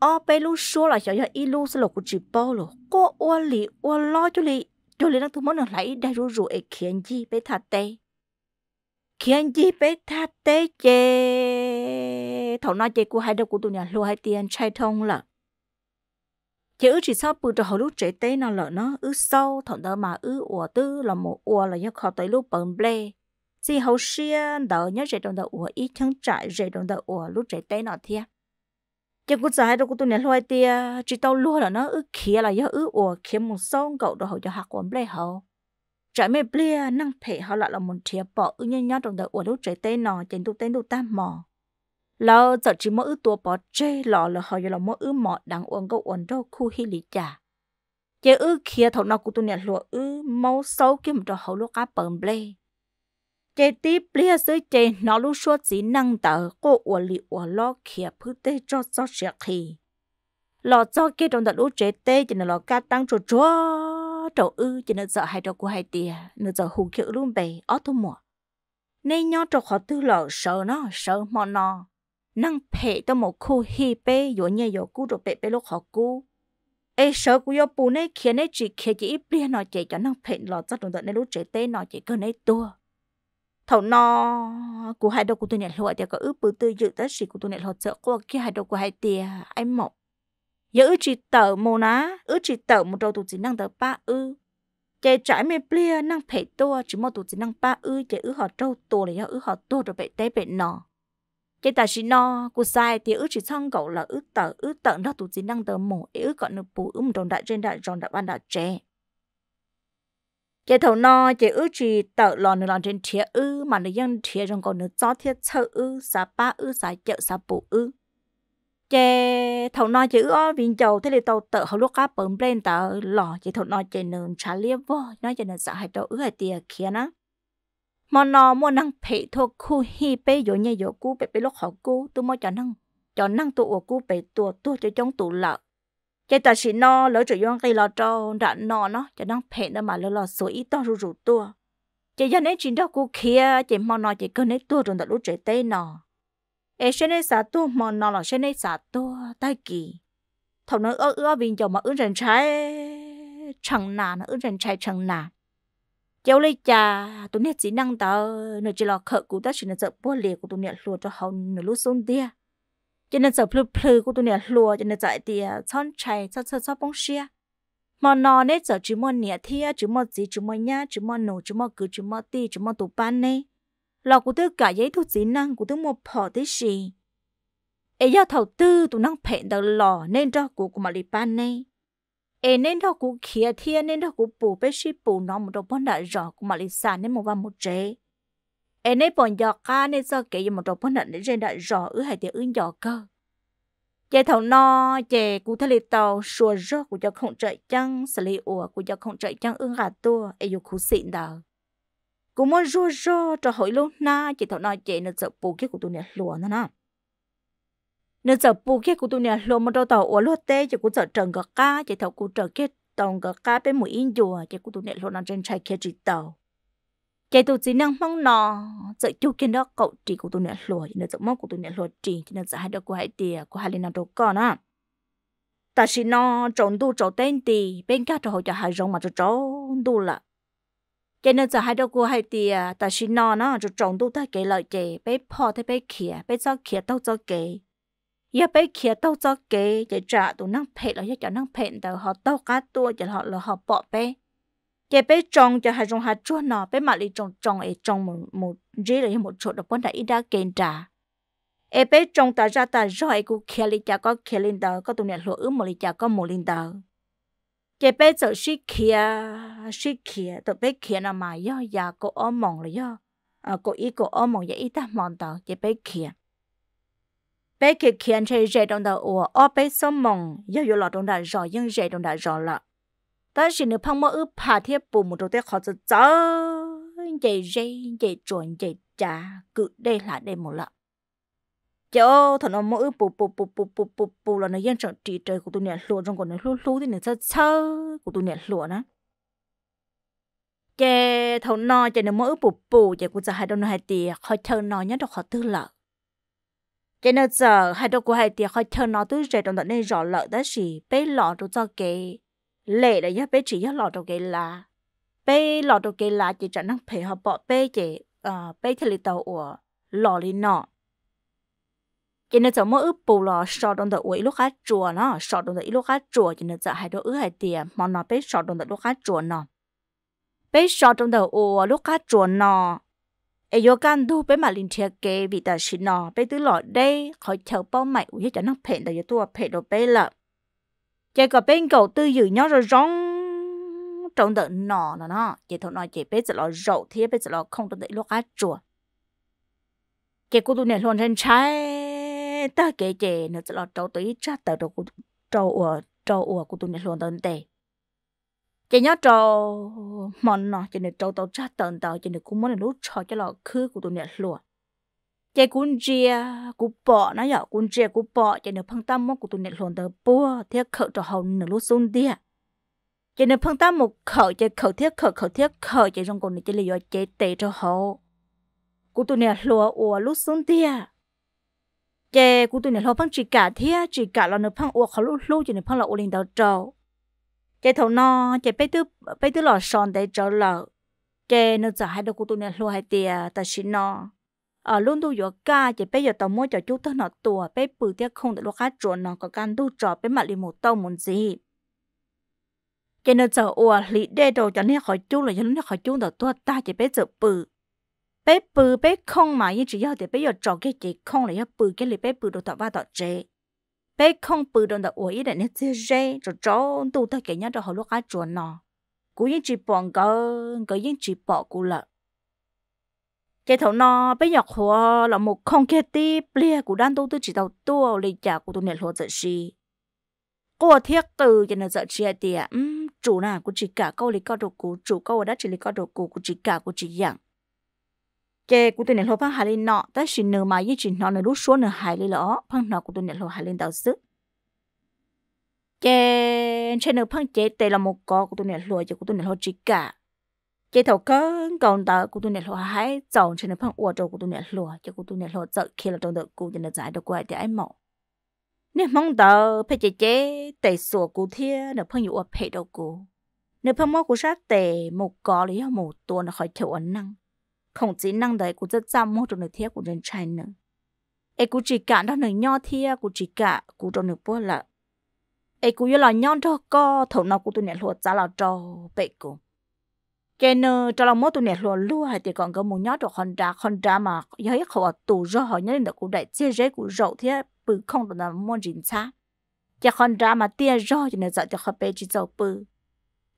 A: ở số số là ít 哦，被路说了，小要一路是老古直播了，过我里我老就里就里那土么能来带入入诶天气被他带，天气被他带姐，头那姐古还得古度娘路还 tiền 拆通了。chỉ ư chỉ sao bự cho họ lúc trẻ tê nào lợn nó ư sau thằng đó mà ư ủa tư là một ủa là nhớ khó tới lúc bận ble si hậu xia đỡ nhớ trẻ đồng đó ủa ít chẳng trại trẻ đồng đó ủa lúc trẻ tê nào thiệt chứ cũng giờ hay đâu cũng tụi này loay tia chỉ tao lúa là nó ứ khía là do ứ ủa khía một sông cậu đồ hồi cho hạt quần ble hậu trái mẹ ble năng thể họ lại là một thìa bỏ ứ nhá nhá trong đời ủa lúc trái tê nò trên tu tên tu tam mò là giờ chỉ mỗi ứ tua bỏ chê lọ là họ giờ là mỗi ứ mọ đang uống cậu uống đâu khu hi lý chả chứ ứ khía thầu nào cũng tụi này lúa ứ máu sâu kiếm đồ hậu lúa cá bờm ble chế tí blia dưới chế nó lúc số chỉ năng tờ cô ủa lì ủa lo kia phứ tê cho cho sẽ khi lọ cho kia trong tờ lúc chế tê chỉ nó lọ cá tăng cho cho trầu ư chỉ nó sợ hai trầu của hai tia nữa giờ hù kiểu luôn bề ó thu mùa nên nhó trầu khó tư lọ sợ nó sợ mò nó năng phê tao một khu hi bê yo nhẹ yo cú rồi bê bê lúc họ cú ê sợ cú yo bù này kia này chỉ kia chỉ blia nó chạy cho năng phê lọ cho trong tờ này lúc chế tê nó chỉ cơ này tua thầu no của hai đầu của tôi nhận lụa thì có ước bự tư dự tới sĩ của tôi nhận lụa sợ qua kia hai đầu của hai tia anh mộng giờ ước chỉ tờ mồ ná ước chỉ tờ một đầu tụi chỉ năng tờ ba ư chạy trái mê plea năng phải to chỉ một tụi chỉ năng ba ư chạy ước họ trâu to là do ước họ to rồi bị té bị nọ chạy ta chỉ no của sai thì ước chỉ xong cậu là ước tờ ước tờ đó tụi chỉ năng tờ mồ ước còn nửa bù ước một đồng đại trên đại tròn đại ban đại trẻ cái thầu nó chỉ ư chỉ tờ lò nữa lòn trên thiệt ư mà nó dân thiệt trong còn nó gió thiệt sợ ư xả ba ư xả chợ xả bù ư chế thầu nó chỉ ư viên chầu thế thì tàu tờ họ lúc cá bấm lên tờ lò chỉ thầu nó chỉ nương trả liếp vô nó chỉ nương sợ hai đầu ư hai tia kia nó mà nó mua năng phê thuốc khu hi bê dỗ nhẹ dỗ cú bê bê lúc họ cú tôi mua cho năng cho năng tụ của cú bê tua tua cho chống tụ lợ chỉ ta chỉ nó lỡ chủ yếu cái lo cho đã nó nó chỉ đang phèn đó mà lỡ lo số ít to rủ rủ tua chỉ cho nên chuyện đó cô kia chỉ mò nó chỉ cần nên tua rồi đã lúc trẻ tê nó ê sẽ này xả tua mò nó là sẽ này xả tua tay kỳ thằng nó ơ ơ vì chồng mà ướn rèn trái chẳng nà nó ướn rèn trái chẳng nà cháu lấy cha tụi nét chỉ năng tao nửa chỉ lo khờ cú ta chỉ là sợ bố liệt của tụi nét lùa cho hầu nửa lúc xuống tia cho nên giờ plư plư của tôi nè lùa cho nên dạy thì chọn chạy chọn chọn chọn bông xia mà nó nè giờ chỉ mua nè thia chỉ mua gì chỉ mua nhá chỉ mua nổ chỉ mua cứ chỉ mua ti chỉ mua tủ ban nè lọ của tôi cả giấy thu chỉ năng của tôi mua phở thế gì ấy do thầu tư tụi năng phẹn đầu lò nên cho của của mà đi ban nè ấy nên đó của kia thia nên đó của bù bê xí bù nó một đồ bón đã rõ của mà đi sản nên một và một chế em ấy bọn giọt ca nên do kể một trò phân nặng để trên đại rõ ứ hai tiếng ứng giọt cơ chạy thầu no chế cụ thể lịch tàu sùa rớt của cho không chạy chăng xử lý ủa của cho không chạy chăng ưng gà tua em dục khu xịn đào cụ muốn rô rô cho hỏi luôn na chạy thầu no chạy nó sợ bù kia của tụi nè lùa nó nè nó sợ bù kia của tụi nè lùa một đầu tàu ủa lô tê chạy cụ sợ trần gọt ca chạy thầu cụ trở kết tàu gọt ca bên mũi in chùa chạy cụ tụi nè lùa nó trên chạy kia trị tàu chạy tụ chỉ năng mong nó giờ chú kiến đó cậu chỉ của tụi nè lùa nên giờ mong của tụi nè lùa chỉ nên giờ hai đứa của hai tia của hai linh nào đâu còn á ta chỉ nó trộn đu trộn tên thì bên cá trộn cho hai rồng mà trộn trộn đu là cho nên giờ hai đứa của hai tia ta chỉ nó nó trộn trộn đu ta cái lời kể bé pho thế bé kia bé cho kia tao cho kể giờ bé kia tao cho kể giờ trả tụi năng phê là giờ cho năng phê tao họ tao cá tua giờ họ là họ bỏ bé cái bé trồng cho hai trồng hạt chua nọ bé mà lì trồng trồng ấy trồng một một rễ là một chỗ đó bên ít đã kén trả ấy bé trồng ta ra ta rồi cũng khéo lì chả có khéo lên đầu có tụi này lúa ướm một lì chả có một lên đầu, cái bé sợ suy kia suy kia tụi bé kia nó mà do già cô ôm mòn rồi do à ờ, cô ý cô ôm mòn vậy ý ta mòn đó cái bé kia bé kia kia chơi rễ đồng đó ủa ở bé sớm mòn do vô lọ đồng đó rồi nhưng rễ đồng đó rồi lọ ta chỉ nếu phong mơ ư phá thiết bù một đầu tiên khó cho chớ dây dây dây chuồn dây trà cứ đây là đây một lọ Cho thằng nó mơ ư bù bù bù bù bù bù bù là nó yên trọng trì trời của tụi nè lúa trong còn nó lúa lúa thì nó chớ chớ của tụi nè lúa nữa chè thầu no chè nó mơ bù bù chè cũng sẽ hai đâu nó hai tì khó chờ nò nhất được khó tư lợ chè nó giờ hai đâu của hai tì khó chờ nò tư rể trong tận nên rõ lợ đó gì bé lọ đồ cho kì ลเลยยเปจียหลอดเกลาเปหลอดเกลาจะจะนั่งเผยหอบเปเจเปทะเลตัวหลอลินอจินจะมื้อปูหลอชอดตรงตัวลูกค้าจัวเนาะชอดตรงตัวลูกค้าจัวจินจะให้ตัวเออให้เตียมมองนอเปชอดตรงตัวลูกค้าจัวเนาะเปชอดตรงเตัวลูกค้าจัวเนาะเอโยกันดูเปมาลินเทียเกวิตาชินอเปตื้หลอดได้คอยเชาป้อมใหม่อุยจะนั่งเพ่นแต่ยตัวเพ่นตัวเปละ chị có bên cậu tư dự nhớ rồi rong trong đợt nọ là nó chị thọ nói chị biết là rậu thế biết là không được lúc át chùa chị cô tôi này luôn trên trái ta kể chị nó là trâu tới chắc tờ cô trâu ủa trâu ủa cô tôi này luôn tên tề chị nhớ trâu mòn nọ chị này trâu tàu chắc tờ tàu chị này cũng muốn là lúc cho cho là khứ của tôi này luôn chế cún chia cú bỏ nó nhỏ cún chia cú bỏ chế nửa phăng tâm mốc của tụi nè lồn tờ bùa thiết khẩu cho hầu nửa lúa xun đi à. chế nửa phăng tâm một khẩu chế khẩu thiết khẩu khẩu thiết khẩu chế trong cồn này chế lấy do chế tệ cho hầu của tụi nè lúa ủa lúa xun đi à. chế của tụi nè lúa phăng chỉ cả thiết chỉ cả là nửa phăng ủa khẩu lúa lúa chế nửa phăng là ủa lên đầu trầu chế thầu no chế bé tư bé tư lò sòn để trở lợ chế nửa giờ hai đứa của tụi nè lúa hai tia ta xin no ở ờ, luôn tu yo ca chỉ bây giờ tao mua cho chú thân nó tua bây bự tiếc không để lo khá chuẩn nó có can tu trò bây mặt liền một tao muốn gì cho nên giờ ủa lý đê đồ cho nên khỏi chú là cho nên khỏi chú đó tua ta chỉ bây giờ bự bé bự bé không mà như chỉ yêu thì bây giờ trò cái chỉ không là yêu bự cái là bé bự đồ tạo ba tạo chế bé không bự đồ tạo uổi để nên chơi rê rồi trò tu ta cái nhá cho họ lúc ai chuẩn nó cũng như chỉ bọn cái cái như chỉ bỏ cũng là cái thầu nó bây giờ khó là một không kia tí bia của đan tu tôi chỉ đầu tua lấy trả của tu nè lúa dạy gì cô thiết từ cho nên dạy chia tiền um, chủ nào của chị cả câu lấy câu đồ của chủ câu ở đã chỉ lấy câu đồ của của chị cả của chị dạng cái của tu nè lúa phăng hà lên nọ tới xin nửa mai với chị nọ nửa lúc số nửa hai lên lỡ phăng nọ của tu nè lúa hà lên đầu sức cái trên nửa phăng chế tê là một có của tu nè lúa cho của tu nè lúa chị cả chế thầu cơ còn tờ của tôi nè lo hái chọn trên phăng uo cho của tôi nè lo cho cụ tôi nè lo chợ khi là trong đợt cô trên đợt giải được quay thì ai mỏ nếu mong tờ phải chế chế tệ sủa của thia nè phăng uo phải đâu cô nè phăng mỏ của sát tệ một cò lý một tuần là khỏi chịu ấn năng không chỉ năng đấy của rất chăm mỏ trong nửa thia của trên trai nữa ấy cụ chỉ cả đó nửa nho thia cụ chỉ cả của trong nửa bữa là ấy cụ yêu là nhon thôi co thầu nào của tôi nè lo giá là cho bệ cô cái nó trong lòng mốt tụi nè lúa lúa hay thì còn có một nhót được honda honda mà giờ mà giấy khẩu à, tù rau họ nhớ được cụ đại chia rễ cụ rậu thế bự không tụi nó muốn dính xa chỉ honda mà tiền rau thì nó dọn cho họ bé chỉ dầu bự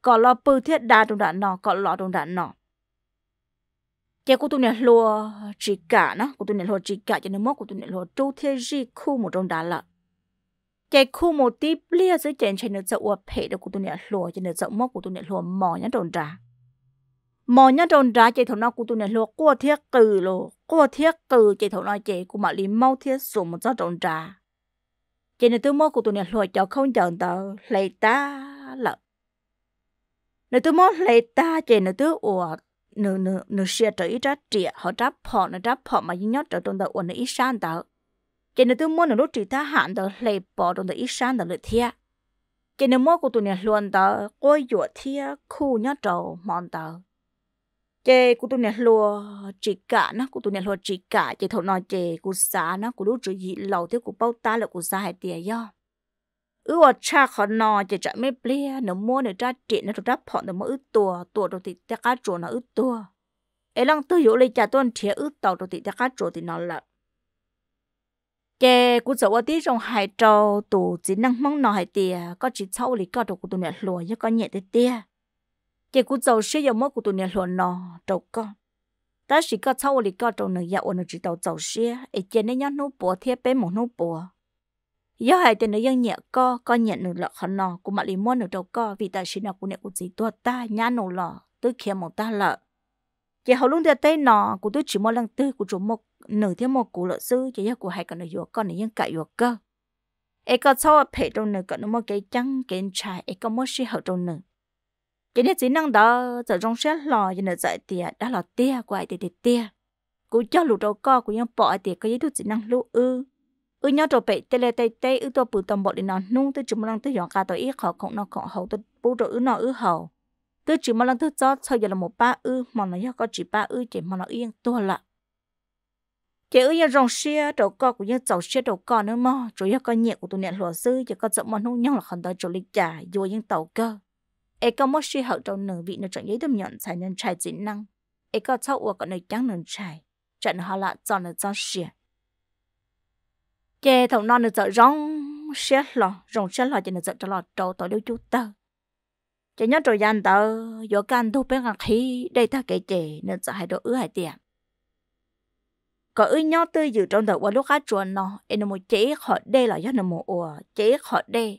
A: có lo bự thiết đa trong đạn nọ có lo trong đạn nọ cái cụ tụi nè lúa chỉ cả nó cụ tụi nè lúa chỉ cả cho nên mốt của tụi nè lúa trâu thế gì khu một trong đạn lợn cái khu một tí lia dưới chân trên nó dậu ua phê được cụ tụi nè lúa cho nên dậu mốt của tụi nè lúa mỏ nhá trồn trà mò nhá đồn ra chạy thầu nó của tôi này lo qua thiết cử lo qua thiết cử chạy thầu nó chạy cụ mà lì mau thiết sổ một gió đồn ra chạy này tôi mơ của tôi này lo cho không chờ tờ lấy ta lợ nếu tôi mơ lấy ta chạy này tôi ủa nửa nửa nửa xe trở ít ra trịa họ đáp phỏ nó đáp phỏ mà nhót trở trong tờ ủa nó ít san tờ chạy này tôi mơ nửa lúc chỉ ta hạn tờ lấy bỏ trong tờ ít san tờ lợi thiết cho nên mơ của tôi này luôn tờ quay dụa thia khu nhá trầu mòn tờ chế cụ tụi nè lùa chỉ cả nó cụ tụi nè lùa chỉ cả chế thầu nói chế cụ xá nó cụ đu chỉ dị lầu thế cụ bao ta là cụ xá hai tiền do ư ở cha khó nò chế chạy mấy plia nó mua nó ra trị nó ra phọ nó mua ư tua tua đồ thì ta cá chuột nó ư tua ấy lăng tôi dụ lấy cha tuân thiệt ư tàu đồ thì ta cá chuột thì nó là chế cụ sợ ở tí trong hai trâu tụ chỉ năng mong nò hai tiền có chỉ sâu lấy có đồ cụ tụi nè lùa chứ có nhẹ thế tiền chị cũng giàu sẽ giàu mất của tụi nhà luôn nọ trâu con ta chỉ có sau lì có trâu nữa giàu nữa chỉ đầu giàu sẽ ấy chị nên nhớ nô bùa thiết bé một nô bùa do hai tên nữa dân nhẹ co co nhẹ nữa lọ khó nọ của mặt lì mua nữa đâu co vì ta chỉ nào của nhà của chị tua ta nhá nô lọ tôi kia một ta lợ chị hầu luôn theo tay nọ của tôi chỉ mua lần tư của chủ một nửa theo một của lợ sư chị giác của hai con nữa giàu con nữa dân cãi giàu cơ ấy có sau phải trâu nữa cái nó mua cái trắng cái trà ấy có mua sĩ hậu trâu nữa chỉ nên chỉ năng đó giờ trong xe lò cho nên dạy tiền đã là tia ai tiền tiền tia cú cho lũ đầu co của nhân bỏ tiền cái gì thu chỉ năng lũ ư ư nhau trộn bể tê lê tê tê ư tôi bự tầm bộ để nó nung tôi chỉ một lần tôi dọn cả tôi ít khó không nó không hậu tôi bù rồi ư nó ư hậu tôi chỉ một lần tôi cho sau giờ là một ba ư mà nó có chỉ ba ư chỉ mà nó yên tôi là chỉ ư nhau trong xe đầu co của nhau chậu xe đầu co nữa mà chủ nhau có nhẹ của tôi nhận lúa sư chỉ có dọn mà nung nhau là không tới chỗ lịch trả vô những tàu cơ e có mất suy hậu trong nửa vị nó chọn giấy năng e có sau ua có nơi chẳng 能才，chẳng họ là chọn là chọn xia. Chè thầu non được chọn rong xia lò, rong xia lò chỉ được chọn cho lò trâu tối liêu chú tơ. Chè nhớ trâu gian tơ, do can thu bé ngạc khí, đây ta kể chè nên sợ hai đồ ứ hai tiền. Có ứ nhó tư dự trong đầu qua lúc cá chuồn nó, e nó một chế họ đê là do nó một ua, chế họ đê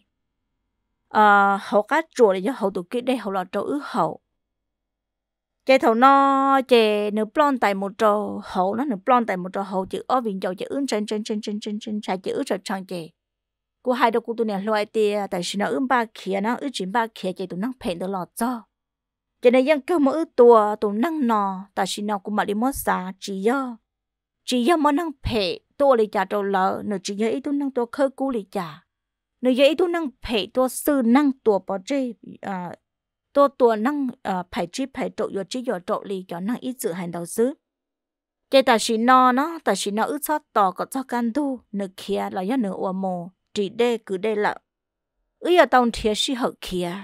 A: Ờ, hậu cá chùa để cho hậu tụ kia đây hậu lọ trâu ứ hậu chạy thầu no chạy nửa plon tại một trò hậu nó nửa plon tại một trò hậu chữ ở viện chầu chữ ứng trên trên trên trên trên trên trái chữ cho chẳng chạy của hai đứa cô tụi này loại tia tại sao nó ứng ba kia nó ứng chín ba kia chạy tụi nó phèn tụi lọt cho chạy này dân cơ mà ứ tua tụi năng nò tại sao nó cũng mà đi mất xa chỉ do chỉ do mà năng phè tua lì chả trâu lợ nửa chỉ do ý tụi năng tua khơi cú lì chả nếu vậy tôi năng phải tôi sư năng tua bỏ chơi à tôi tua năng à phải chỉ phải trộn vô chỉ vô trộn lì cho năng ít giữ hành đầu sư cái ta chỉ no nó ta chỉ no ít sót tỏ có cho can tu nửa kia là do nửa ua mồ chỉ đê cứ đê là ư giờ tông thiệt sĩ hậu kia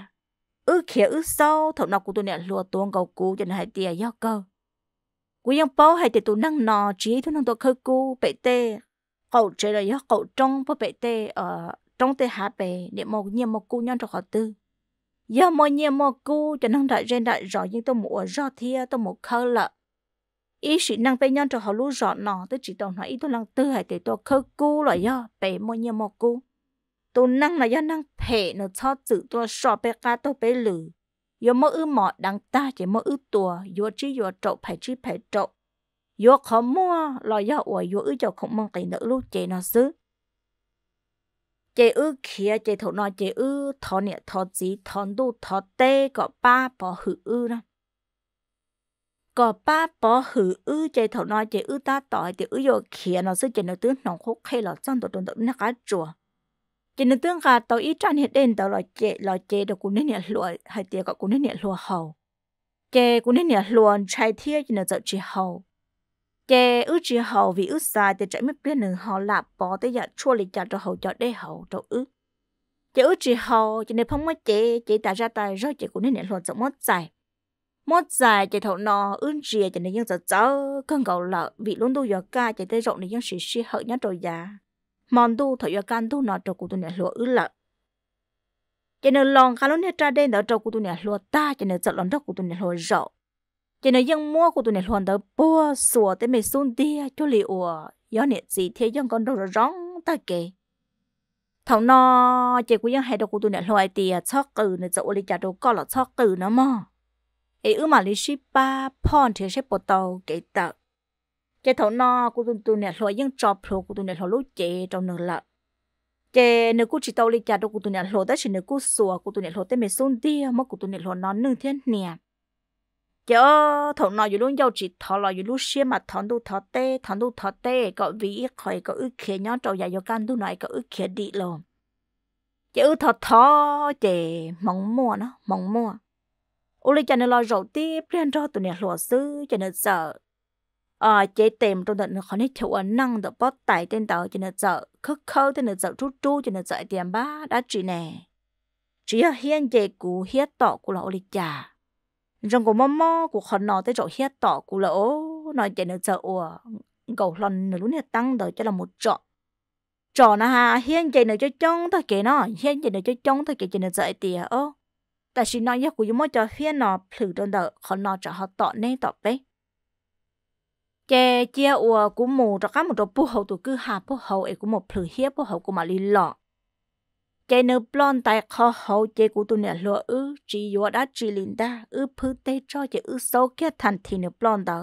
A: ư kia ư sau thầu nào của tôi nè lùa tuôn cầu cú cho nên hãy tiền do cơ cú yang bao hay thì tôi năng nò chỉ tôi năng tôi khơi cú bệ tê cậu chơi là do cậu trong với bệ tê ở trong tê hạ bè để một nhiều một cu nhân cho họ tư giờ một nhiều một cu cho năng đại gen đại rõ nhưng tôi mua rõ thia tôi mua khơ lợ ý sĩ năng bè nhân cho họ lú rõ nọ tôi chỉ tổng nói ý tôi năng tư hay để tôi khơ cu là do bè một nhiều một cu tôi năng là do năng phe nó cho tự tôi sợ bè ca tôi bè lử yo mơ ư mọ đằng ta chỉ mơ ư tua yo chỉ yo trộn phải chỉ phải trộn yo khó mua lo do ủa yo ư cho không mong cái nữa lúc chế nó xứ chị ư kia chị thổ nó chị ư thọ nè thọ gì thọ đu thọ tê có ba bỏ hử ư đó có ba bỏ hử ư chị thổ nó chị ư ta tỏi thì ư vô kia nó sẽ chế nó tướng nó khúc hay là trong tổ tôn tổ nó cá chùa chế nó tướng cá tàu ít trăn hết đen tàu là chế là chế được cũng nên nhẹ lụa hay tiệt có cũng nên nhẹ lụa hầu chế cũng nên nhẹ lụa chạy thiê chế nó dạo chỉ hầu chè ư chỉ hậu vì ư xa thì chạy mất biết nừng họ là bỏ tới giờ chua lịch chả cho hậu cho đây hậu cho ư chè ư chỉ hậu cho nên phong mất chế chế ta ra tay rồi chế cũng nên để luật rộng mất dài mất dài chế thầu nó ư chỉ cho nên dân giờ cháu cần cầu lợ vì luôn tu giờ ca chế tới rộng nên dân sĩ sĩ hậu nhá rồi già mòn tu thầu giờ can tu nó cho cụ tu nè lụa ư lợ cho nên lòng khá lớn hết ra đây đó cho cụ tu nè lụa ta cho nên sợ lớn đó cụ tu nè lụa rộng cho nên dân mua của tụi này hoàn tới bùa sủa tới mày xuống đi cho liệu gió này gì thế dân con đâu rong ta kì thằng nó chị của dân hay đâu của tụi này loài tiệt chóc cừ này chỗ đi chả đâu có là chóc cừ nữa mà ấy ư mà lý ship ba pon thì sẽ bắt đầu cái tờ cái thằng nó của tụi tụi này loài dân cho pro của tụi này loài lúc chị trong nửa lợn chị nửa cô chỉ tao đi chả đâu của tụi này loài đó chỉ nửa cô sủa của tụi này loài tới mày xuống đi mà của tụi này loài nó nương thiên niệm giờ thằng nào luôn giàu chỉ thọ là luôn xem mà thằng đu thọ tê thằng đu thọ tê có vị khỏi có ức kia nhá trâu dài cho can đu này có ức kia đi luôn chứ thọ thọ chè mong mua nó mong mua ô lấy cho nên lo rầu tiếp lên cho tụi này lo sư cho nên sợ à chế tìm trong đợt khó nên chịu ấn năng được bót tài tên tàu cho nên sợ khất khâu cho nên sợ chút chú cho nên sợ tiền ba đã chỉ nè chỉ hiên chế cũ hiết tọ của lão lịch trà rong của mama của họ nọ tới chỗ hết tỏ của lỗ nói chuyện nữa chợ ủa gầu lần nữa luôn hết tăng đời cho là một trọ trọ na ha hiên chạy nữa cho trông thôi kệ nó hiên chạy nữa cho trông thôi kệ chạy nữa dậy tìa ô ta chỉ nói giấc của chúng mới cho hiên nọ thử đơn đời họ nọ cho họ tỏ nên tỏ bé chè chia ủa của mù cho các một chỗ phù hậu tụ cư hà phù hậu ấy của một thử hiếp phù hậu của mà li lọ จเนปลอนแต่คอเขาเจกูตัวเนี่ยหลัวอือจีวัดจีลินดาอือพื้นเตจอเจอือโซเกทันทีเนปลอนเตอ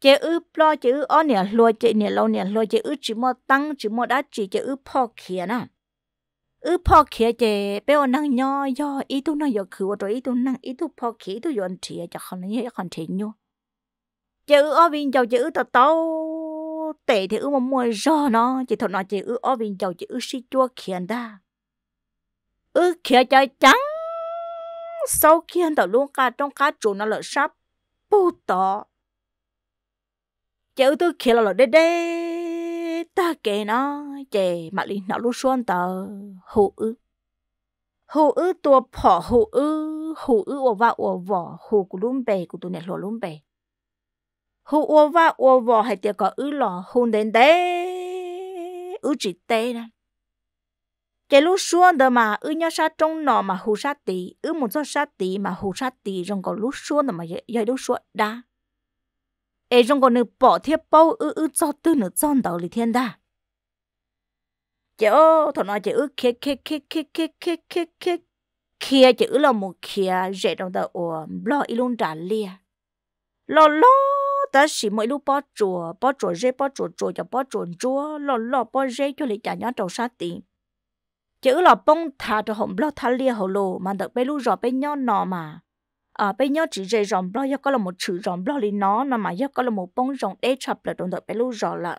A: เจอือปลอเจอืออ้อเนี่ยหลัวเจเนี่ยเราเนี่ยหลัวเจอือจีมอตั้งจีมอดัจีเจอือพ่อเขียนะอือพ่อเขียเจเป้อนั่งย่อย่ออีตุนั่งย่อคือว่าตัวอีตุนั่งอีตุพ่อเขียอตุยอนเทียจะคนนี้จคนเทียนอยู่เจอืออ้อวิ่งเจ้าเจอือตะเตา tệ thì ư mà mua giò nó chỉ thật nó chỉ ư ở bên chầu chỉ ư si chua khiển ta ư kia chơi trắng sau khiển tao luôn cả trong cá chủ nó lỡ sắp bù tỏ chữ tôi kia là lỡ đê đê ta kể nó chè mà lì nó luôn xuân tờ hù ư hù ư tua phỏ hù ư hù ư ổ vào ổ vỏ hù của lùm bè của tụi này lỡ lùm bè hú ô va ô vò hay tiệt có ư lò hôn đến đế ư chỉ tê nè cái lúc xuân đó mà ư nhớ sát trong nọ mà hú sát tì ư một số sát tì mà hú sát tì trong có lúc xuân đó mà giờ lúc xuân đã ai trong có nửa bỏ thiếp bao ư ư cho tư nửa chọn đầu lý thiên đa chị thằng nói chị ứ kia kia kia kia kia kia kia kia kia chữ là một kia dễ trong tờ ồ lo ilun trả lia lo lo ta chỉ mỗi lúc bỏ chùa bỏ chùa rê bỏ chùa chùa cho bỏ chùa chùa lò lò bỏ rê cho lấy trả nhá đầu sát tiền chữ là bông thà cho hổng lo thà lia hồ lô mà đợt bê lúc rõ bê nhon nọ mà à ờ, bê nhon chỉ rê rồng lo do có là một chữ rồng lo lì nó nó mà do có là một bông rồng đế chập là đồng đợt bê lúc rõ là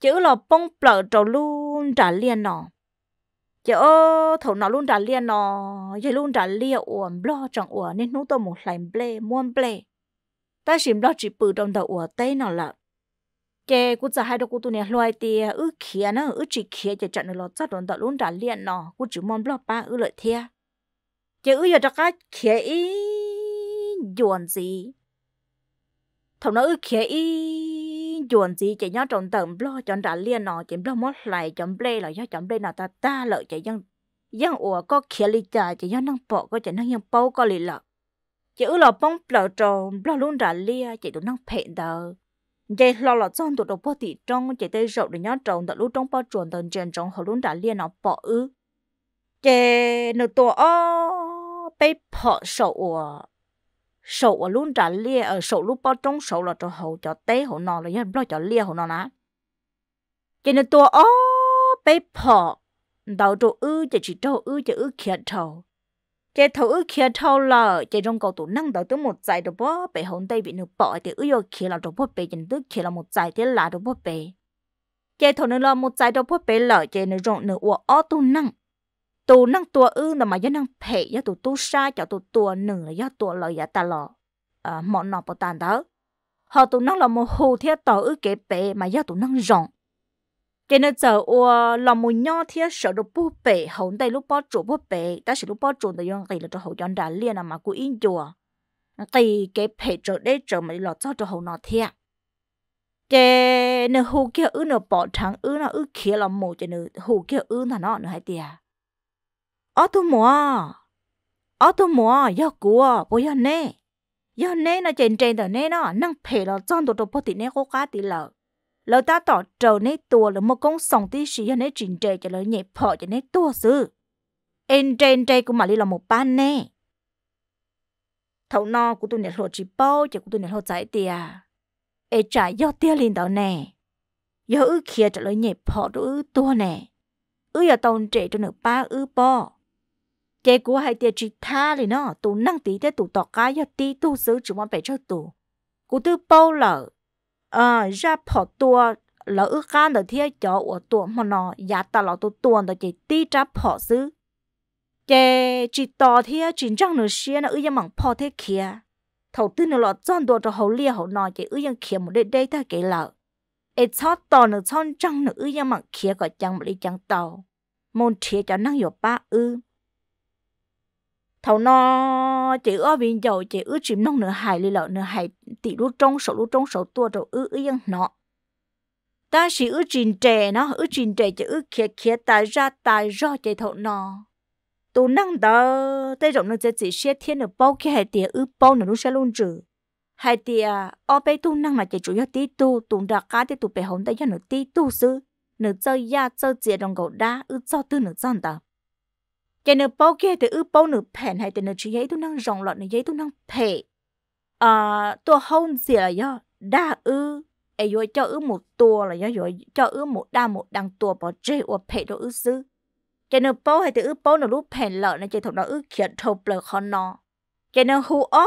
A: chữ là bông bờ trầu luôn trả liền nọ chữ thầu nó luôn trả liền nọ vậy luôn trả lia uổng lo chẳng uổng nên nó tôi một lành ble muôn ble ta chỉ lo chỉ bự trong đầu của tây nó là chế cú giờ hai đứa cú tụi này loài thì ứ kia nó ứ chỉ kia chế chặn nó chắc trong đầu luôn đã liền nó cú chỉ mong lo ba ứ lợi thia chế ứ giờ cho cái kia gì thằng nó ứ kia ý gì chế nhớ trong đầu lo chọn đã liền nó chế lo mất lại chọn play là do chọn play ta ta lợi chế dân dân ủa có kia lý trà chế nhớ năng có chế năng nhân bao có lý lợi chị ư lò bông bờ trò bờ luôn đã lia chị tụi năng phe đờ chị lo là trong tụi đồ bò tỉ trong chị tê rậu để nhá trồng đợt lúc trong bao chuồn tận chèn trong họ luôn đã lia nó bỏ ư chị nửa tụi ô bê bỏ sầu à sầu à luôn đã lia ở ờ, sầu lúc bao trong sầu là cho hậu cho té hậu nọ là nhá lo cho lia hậu nọ nè chị nửa tụi ô bê bỏ đầu tụi ư chị chỉ trâu ư chị ư kiện trâu chế thấu kia thâu lờ chế trong cầu tủ năng đầu tư một giải đồ bó bề hồn tây bị nước bỏ thì ước yêu kia là đồ bó bề chân thức kia là một giải thế là đồ bó bề chế thấu nữa là một giải đồ bó bề lờ chế nữa rộng nữa ua ó tu năng tu năng tua ư là mà do năng phệ do tu tu sa cho tu tua nửa là do tua lợi giả ta lò à, ờ, mọi nọ bỏ tàn đó họ tu năng là một hồ thiết tỏ ước kế bề mà do tu năng rộng cái nó giờ ô lòng mù nhỏ thì sợ được bố bể hổng đây lúc bó chỗ bố bể ta sẽ lúc bó chỗ cái là cho hậu yon đã liền mà cũng in chùa cái cái bể chỗ đấy chỗ mà lọt cho cho hậu nó thiệt cái nó hồ kia ư nó bỏ trắng ư nó ư kia là mù cái nó hồ kia ư nó nó nửa hai tiệt ở tu mùa ở tu mùa yêu cua bố giờ nè giờ nè nó trên trên đó nè nó năng bể là trong đồ đồ bố thì nè cố cá thì lợi lỡ ta tỏ trầu nấy tua lỡ một con sòng tí sĩ cho nấy trình trề cho lỡ nhẹ phở cho nấy tua sư en trề en trề của mà đi là một ban nè thầu no của tôi nè hồ chỉ bao cho của tôi nè hồ giải tia e trả do tia liền đó nè do ư kia cho lỡ nhẹ phở cho ư tua nè ư giờ tông trề cho nửa ba ư bo chế của hai tia chỉ tha liền nó tụ năng tí thế tụ tọt cá do tí tu sứ chỉ muốn phải cho tụ của tôi bao lỡ Ờ, ra phở tua lỡ ước gan đó thiê cho ủa tua mà nó giá ta lỡ tua tuần đó chỉ tí ra phở xứ chè chỉ to thiê chỉ răng nửa xia nó ưi dân mặn phở thế kia thầu tư nửa lọ chọn đồ cho hậu lia hậu nọ chỉ ưi dân kia một đế đây ta kể lợ ê cho to nửa chọn răng nửa ưi dân mặn kia có chẳng một đi chẳng tàu môn thiê cho năng hiểu ba ư thầu nó chỉ ở viên dầu chỉ ứ chìm nông nửa hài lì lợ nửa hài tỷ lúa trong sổ lúa trong sổ tua rồi ứ ứ yên nó ta chỉ ứ chìm trẻ nó ứ chìm trẻ chỉ ứ khía kia tài ra tài do chạy thầu nó tu năng đó tây rộng nó chỉ chỉ xét thiên nửa bao khi hải tía ứ bao nửa lú sẽ luôn trừ hải tía ở bên tu năng là chỉ chủ yếu tí tu tu đã cá thì tu bề hồng tây cho nửa tí tu sư nửa chơi ya chơi chè đồng gấu đá ứ cho tư nửa chân đó cho nên bao kia thì ư bao nửa phèn hay từ nửa chỉ giấy tôi năng rộng lọt nửa giấy tôi năng phê à tôi không gì là do đa ư ấy rồi cho ư một tua là do rồi cho ư một đa một đằng tua bỏ chê ở phê đó ư sư cho nên bao hay từ ư bao nửa lúc phèn lọt nửa chỉ thằng nó ư kiện thâu bờ khó nó cho nên hù ó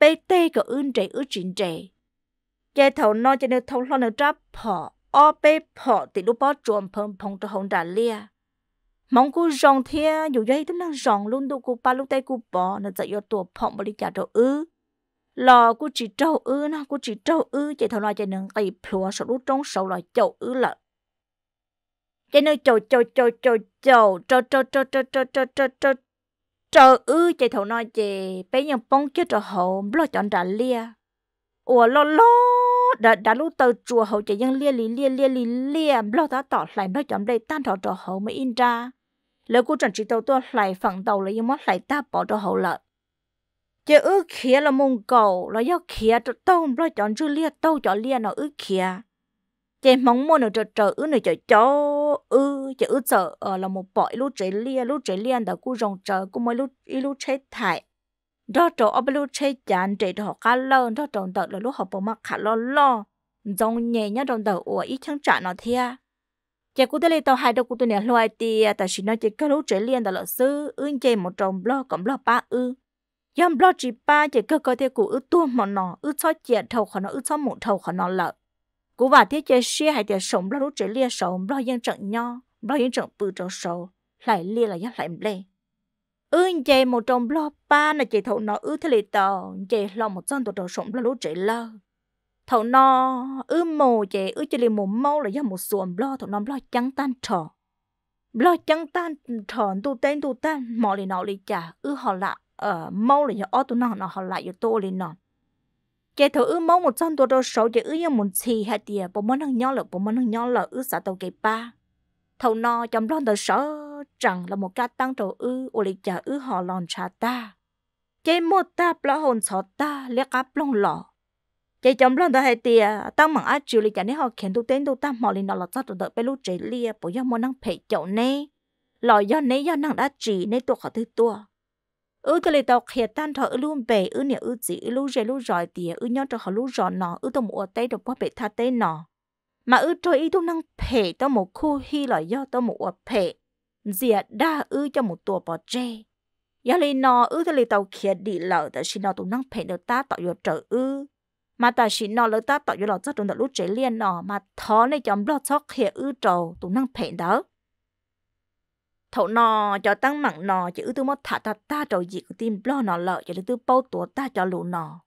A: bê tê cái ư trẻ ư chuyện trẻ cho thầu nọ cho nên thầu lo nửa tráp phò ó bê phò thì lúc bao chuồng phong phong cho hồng đà lia mong cô rong thế à, dù dây tấm năng rong luôn đâu cô ba lúc tay cô bỏ nó dạy cho tổ phộng bà đi trả đầu ư lò cô chỉ trâu ư nó cô chỉ trâu ư chạy thầu lo chạy nâng tay phùa sợ lúc trống sầu lò chậu ư lợ chạy nâng chậu chậu chậu chậu chậu trâu trâu trâu trâu trâu trâu trâu trâu trâu ư chạy thầu nói chạy bé nhầm bông chết trâu hậu lo chọn trả lia ủa lo lo đã đã lúc tàu chùa hậu chạy dân lia lì lia lia lì lia lo ta tỏ lại nó chọn đây tan thọ trò hậu mới in ra lỡ cô chẳng chỉ đầu tôi lại phẳng đầu là nhưng mà lại ta bỏ cho hậu lợi chứ ước khía là mông cầu là do khía cho tông, lo chọn chữ lia tàu chọn lia nó ước khía chứ mong muốn nó chờ chờ ư nó chờ cho ư chờ ư chờ ở là một bội lúc chế lia lúc chế lia đã cô rồng chờ cô mới lúc ý lúc chế thải đó chỗ ở bên lúc chế chán chế họ cá lơ đó chọn đợt là lúc họ bỏ mặt khả lo lo giống nhẹ nhá chọn đầu ủa ít chẳng trả nó thia chả cú tới tàu hai đầu cụ tôi nè loài tia, ta chỉ nói chỉ cái lũ trẻ liên tao lỡ sư ưng chè một trồng blo cộng blo ba ư yom blo chỉ ba chỉ cơ coi theo cụ ư tua mà nó ư cho chè thầu khỏi nó ư cho một thầu khỏi nó lỡ. Cụ và thế chơi xe hay thì sống blo lũ trẻ liên sống blo dân trận nho blo dân trận bự trâu sầu lại liên là dắt lại lê ưng chè một trồng blo ba là chỉ thầu nó ư thế lì tàu chè lo một dân tàu trâu sống blo lũ trẻ lơ thầu nó ư mồ chế ư chỉ mồ mâu là do một xuồng lo thầu nó lo trắng tan trò lo trắng tan trò tu tên tu tan mò lì nó lì chả ư họ là ở ờ, mâu là do ở tu nọ nó họ lại do tu lì nó chế thầu ư mâu một trăm tuổi đâu sáu chế ư như một xì hai tiề bộ môn hàng nhỏ là bộ môn hàng nhỏ là ư xã tàu cái ba thầu nó chấm lo tàu sáu chẳng là một ca tăng trầu ư ô li chả ư họ lòn trà ta chế một ta plá hồn sáu ta liếc áp long lọ chị chồng lần đó hay tiề à, tao mảng á chịu lịch này họ khiến tụi tên tụi tao mò lên nó là chắc tụi đợi bé lú chạy lia bố giờ mò năng phải chậu nè lò giờ nè giờ năng đã chỉ nè tụi họ thứ tụi ư cái lịch tao khía tan thọ ư luôn bể ư nè ư chỉ ư lúc chạy lúc giỏi tiề ư nhau cho họ lúc giỏi nọ ư tao mua tay được bó bể tha tay nọ mà ư trôi ý tụi năng phải tao một khu hi lò giờ tao mua phải dìa đa ư cho một tụi bỏ tre giờ lên nọ ư cái lịch tao khía đi lợ tại xin nọ tụi năng phải được ta tạo vô trợ ư mà ta chỉ nó lỡ ta tạo cho lọ chắc trong đó lúc chế liền nó mà thó này chấm lọ chắc khía ư trầu tụ năng phèn đó thấu nó cho tăng mặn nó chứ tôi mất thả ta ta trầu dị của tim lọ nó lợi cho tôi bao tua ta cho lũ nó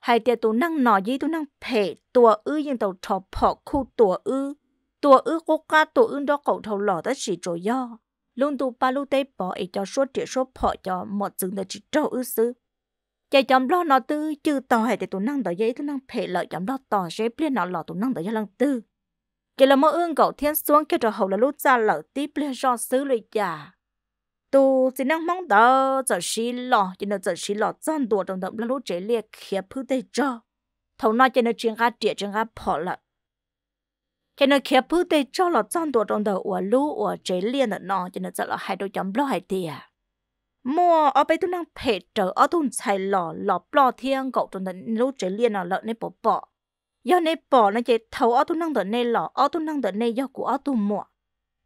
A: hay tiệt tôi năng nó gì tôi năng phè tua ư nhưng tàu trò phọ khu tua ư tua ư quốc ca tua ư đó cậu thầu lọ ta chỉ trầu do luôn tụ ba lũ tây bỏ ấy cho số triệu số phọ cho một dừng là chỉ trầu ư sư chạy chậm lo nó tư chứ tò hệ để tụi năng tỏ giấy tụi năng phê lợi chậm lo tò sẽ biết nó lò tụi năng tỏ giấy lần tư chỉ là mơ ương cậu thiên xuống cho trò hậu là lúc ra lỡ tiếp lên do xứ lụy già tu chỉ năng mong đỡ giờ xí lò chỉ là giờ xí lò dân đùa đồng đồng là lúc chế liệt khía phứ tê cho thầu nói cho nên chuyện gà trịa chuyện gà phỏ lợ cho nên khía phứ tê cho là dân đùa đồng đồng ủa lũ ủa chế liệt nó cho nên giờ là hai đôi chấm lo hai tiền mua ở bên tôi đang phê trở ở tôi xài lò lò bò thiên cậu tôi đang lúc chơi liên ở lợn này bỏ bỏ do này bỏ nó chơi thâu ở tôi đang đợi này lò ở tôi đang đợi này do của ở tôi mua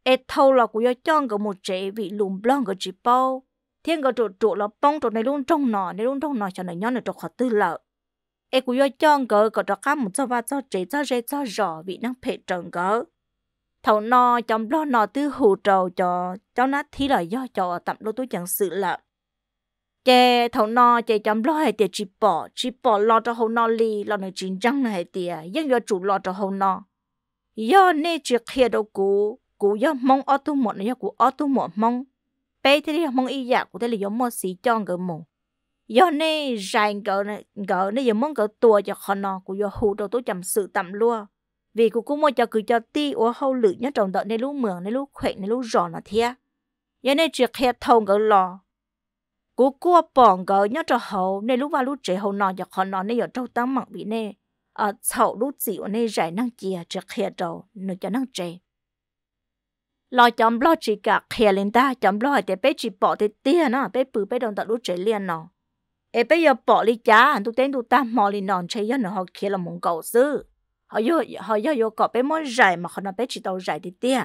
A: ê thâu là của do chọn cái một chế vị lùm blong cái chỉ bao thiên cái trụ trụ là bông trụ này luôn trong nọ này luôn trong nọ cho nó nhon này trụ khó tư lợ ê của do chọn cái cái trụ cá một cho ba cho chế cho rê cho rò vị đang phê trở cái thầu no trong lo nọ tư hù trầu cho cháu nó thí là do cho tạm lô tôi chẳng sự là chè thầu no chè trong lo hay tiệt chỉ bỏ chỉ bỏ lo cho hậu no li lo này chính răng này tiệt nhưng do chủ lo cho hậu no do nè chưa kia đâu cú cú do mong ở tu một này do cũ ở tu một mong bé thế đi mong y dạ của thế là do mua xí cho người mù do nè ràng cỡ này cỡ này giờ mong cỡ tua cho họ no cú do hù đâu tôi chẳng sự tạm luôn vì cô cũng mua cho cứ cho ti ô hậu lự nhá trồng đợt này lúc mường này lúc khỏe này lúc rò nó thế, giờ này chuyện khe thông gỡ lò cô cua bỏng gỡ nhá cho hậu này lúc vào lúc trẻ hậu nọ giờ khó nọ này giờ trâu tăng mặn bị nè ở sau lúc chỉ ô nên giải năng chia chuyện khe trâu nửa cho năng trẻ lo chấm lo chỉ cả khe lên ta chấm lo để bé chỉ bỏ thì tia nó bé bự bé đồng đợt lúc trẻ liền nọ ê bây giờ bỏ đi chá tụi tên tụi ta mò lên nòn chơi nó học kia là mông cầu sư họ yêu họ yêu yêu có bé món dạy mà họ nó bé chỉ tàu dạy thì tia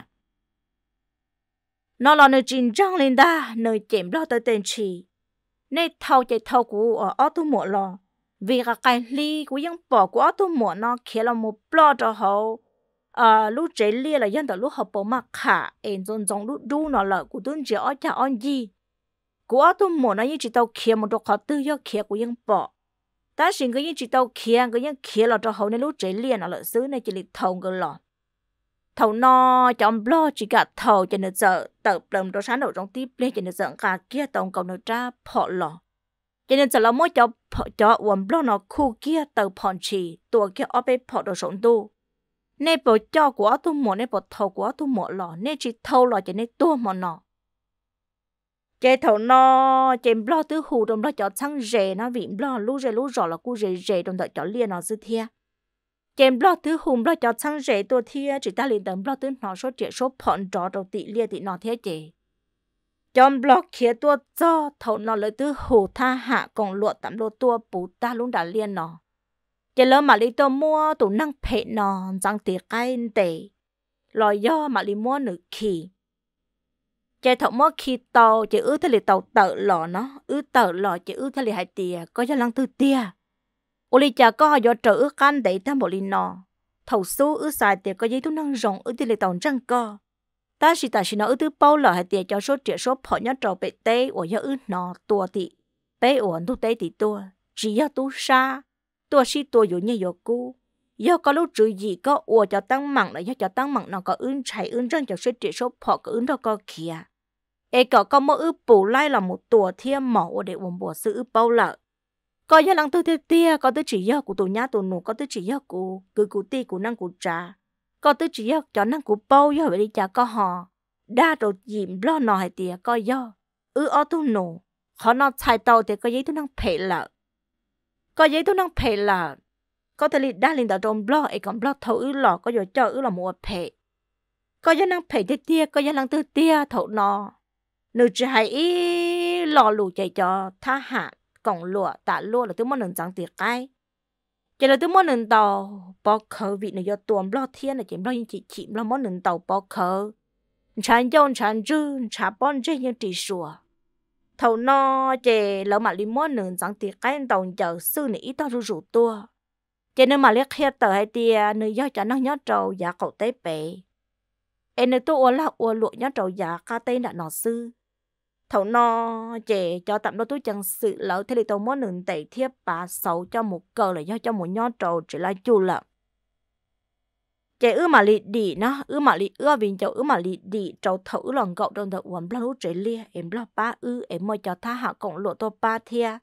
A: nó là nơi trình trang lên đa nơi chém lo tới tên chỉ nơi thâu chạy thâu của ở ở tu mộ lo vì cả cái ly của dân bỏ của ở tu mộ nó kia là một lo cho họ à lúc chế lia là dân đó lúc họ bỏ mặc khả em dồn dồn lúc đu nó là của tuân chỉ ở chả on gì của ở tu mộ nó như chỉ tàu kia một đồ khó tư do kia của dân bỏ ต่สิ่งก็ยังจิตเอาเขียงก็ยังเขียนเราจะเขาในรู้ใจเลียนเอาละซื้อในจิตทองก็หล่อทองนอจอมบล้อจิกัดทองจะเนื้อเจอเติบเติมเราชั้นเอาตรงที่เปลี่ยนจะเนื้อเจอการเกี้ยตองกับเนื้อจ้าพอหล่อจะเนื้อเจอเราไม่จะอจะวันบล้อนอคู่เกี้ยเติบผ่อนชีตัวเกี้ยเอาไปพอเราสมดูในปวดจาะกัวตุ่มหมอในปวดทองกัวตุ่มหมอหล่อในจิตทองหล่อจะในตัวหมอหนอ chế thầu nó chế lo tứ hù trong lo cho sang rề nó vị lo lú rề lú rõ là cu rề rề trong đó cho liền nó dư thia chế lo tứ hùm lo cho sang rề tua thia chỉ ta liền tầm lo tứ nó số triệu số phận trò đầu tị lia tị nó thế chế trong lo kia tua cho thầu nó lấy tứ hù tha hạ còn lụa tạm lô tua bù ta luôn đã liền nó chế lỡ mà lý tôi mua tụ năng phệ nó răng tiệt cái tệ lo do mà lý mua nửa kỳ chạy thọ mò khi tàu chỉ ư thế lì tàu tợ lò nó ư tợ lò chỉ ư thế lì hại tiề có cho lăng tư tia ô lì chả có do trở ư can đấy tham bộ lì nò thầu số ư xài tiề có giấy thu năng rộng ư thế lì tàu răng co ta chỉ ta chỉ nói ư tư bao lò hại tiề cho số triệu số phỏ nhớ trò bệ tê ủa nhớ ư nò tua tị bê ủa tu tê thì tua chỉ nhớ tu sa tua si tua dụ như dụ cu do có lúc trừ gì có ủa cho tăng mặn là do cho tăng mặn nó có ưn chảy ưn chân cho sẽ trị số phò có ưn đâu có kia ê có có mỗi ư bù lại là một tùa thiên mỏ để uống bùa sư ư bao lợ có do lăng tôi tia tia có tôi chỉ do của tù nhá tù nụ có tôi chỉ do của cứ cụ ti của năng của trà có tôi chỉ do cho năng của bao do vậy đi chả có họ đa đồ dìm lo nò hay tia có do ư ô tu nụ họ nó chạy tàu thì có giấy tôi năng phệ lợ có giấy tôi năng phệ lợ có thể li đa linh đạo trong blog ấy còn blog thấu ư lọ có giờ cho ư lọ mua phê có giờ năng phê tiết tia có giờ năng tư tia thấu nọ nữ chỉ hãy lọ lù chạy cho tha hạ còn lụa tạ lụa là tôi món nâng trắng tiệt cay, chỉ là tôi muốn nâng tàu bỏ khờ vị này do tuồng blog thiên là chỉ blog những chị chị blog muốn nâng tàu bỏ khờ chán dông chán dư chả bon chơi những chỉ sủa thấu no chè lỡ mà li món nâng trắng tiệt cay, tàu chờ sư này ít tao rủ rủ tua cho nên mà liếc khía tờ hay thì à, nữ do cho nó nhớ trầu giả cậu tế bể em nữ tôi uống là uống lụa nhớ trầu giả ca tê đã nó sư thầu no chè cho tạm đó tôi chẳng sự lỡ thế thì tôi muốn nừng tẩy thiếp bà xấu cho một cờ là do cho một nhớ trầu chỉ là chu lợn chế ư mà lì đi nó ư mà lì ưa vì cháu ư mà lì đi cháu thử lòng cậu trong đầu uống bao chế lia em lo ba ư em mời cho tha hạ cộng lộ tôi ba thia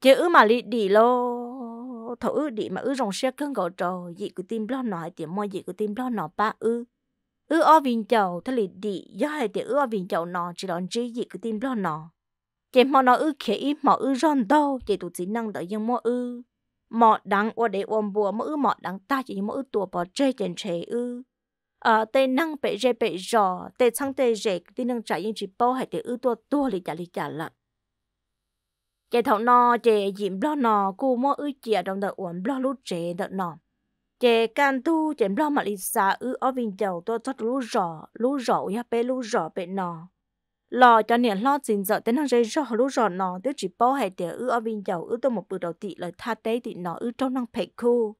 A: chế ư mà lì đi lô thổ ư đi mà ư rong xe cơn gò trò dị của tim lo nọ thì mua dị của tim lo nọ ba ư ư o viên chầu thế lì đi do hay thì ư o viên chầu nọ chỉ đón chỉ dị của tim lo nọ chỉ mò nọ ư khẽ ít mò ư rong đâu chỉ tụ chỉ năng đợi nhưng mua ư mò đắng ô để ôm bùa mò ư mò đắng ta chỉ mò ư tùa bỏ chơi chèn chè ư ờ tê năng bể rê bể rò tê sang tê rê tê năng trả yên chỉ bao hay tê ư tua tua lì chả lì chả lận chị thằng nó chị dìm lo nó cô mua ư chị trong đợt uống lo lúc chị đợt nó chị can tu chị lo mà đi xa ư ở bên đầu tôi thoát lú rõ lú rõ ya bé lú rõ bé nó lo cho nên lo xin giờ tới nó dây rõ lú rõ nó tôi chỉ bao hai tiền ư ở bên đầu ư tôi một bữa đầu tị lời tha tế thì nó ư trong năng phải khu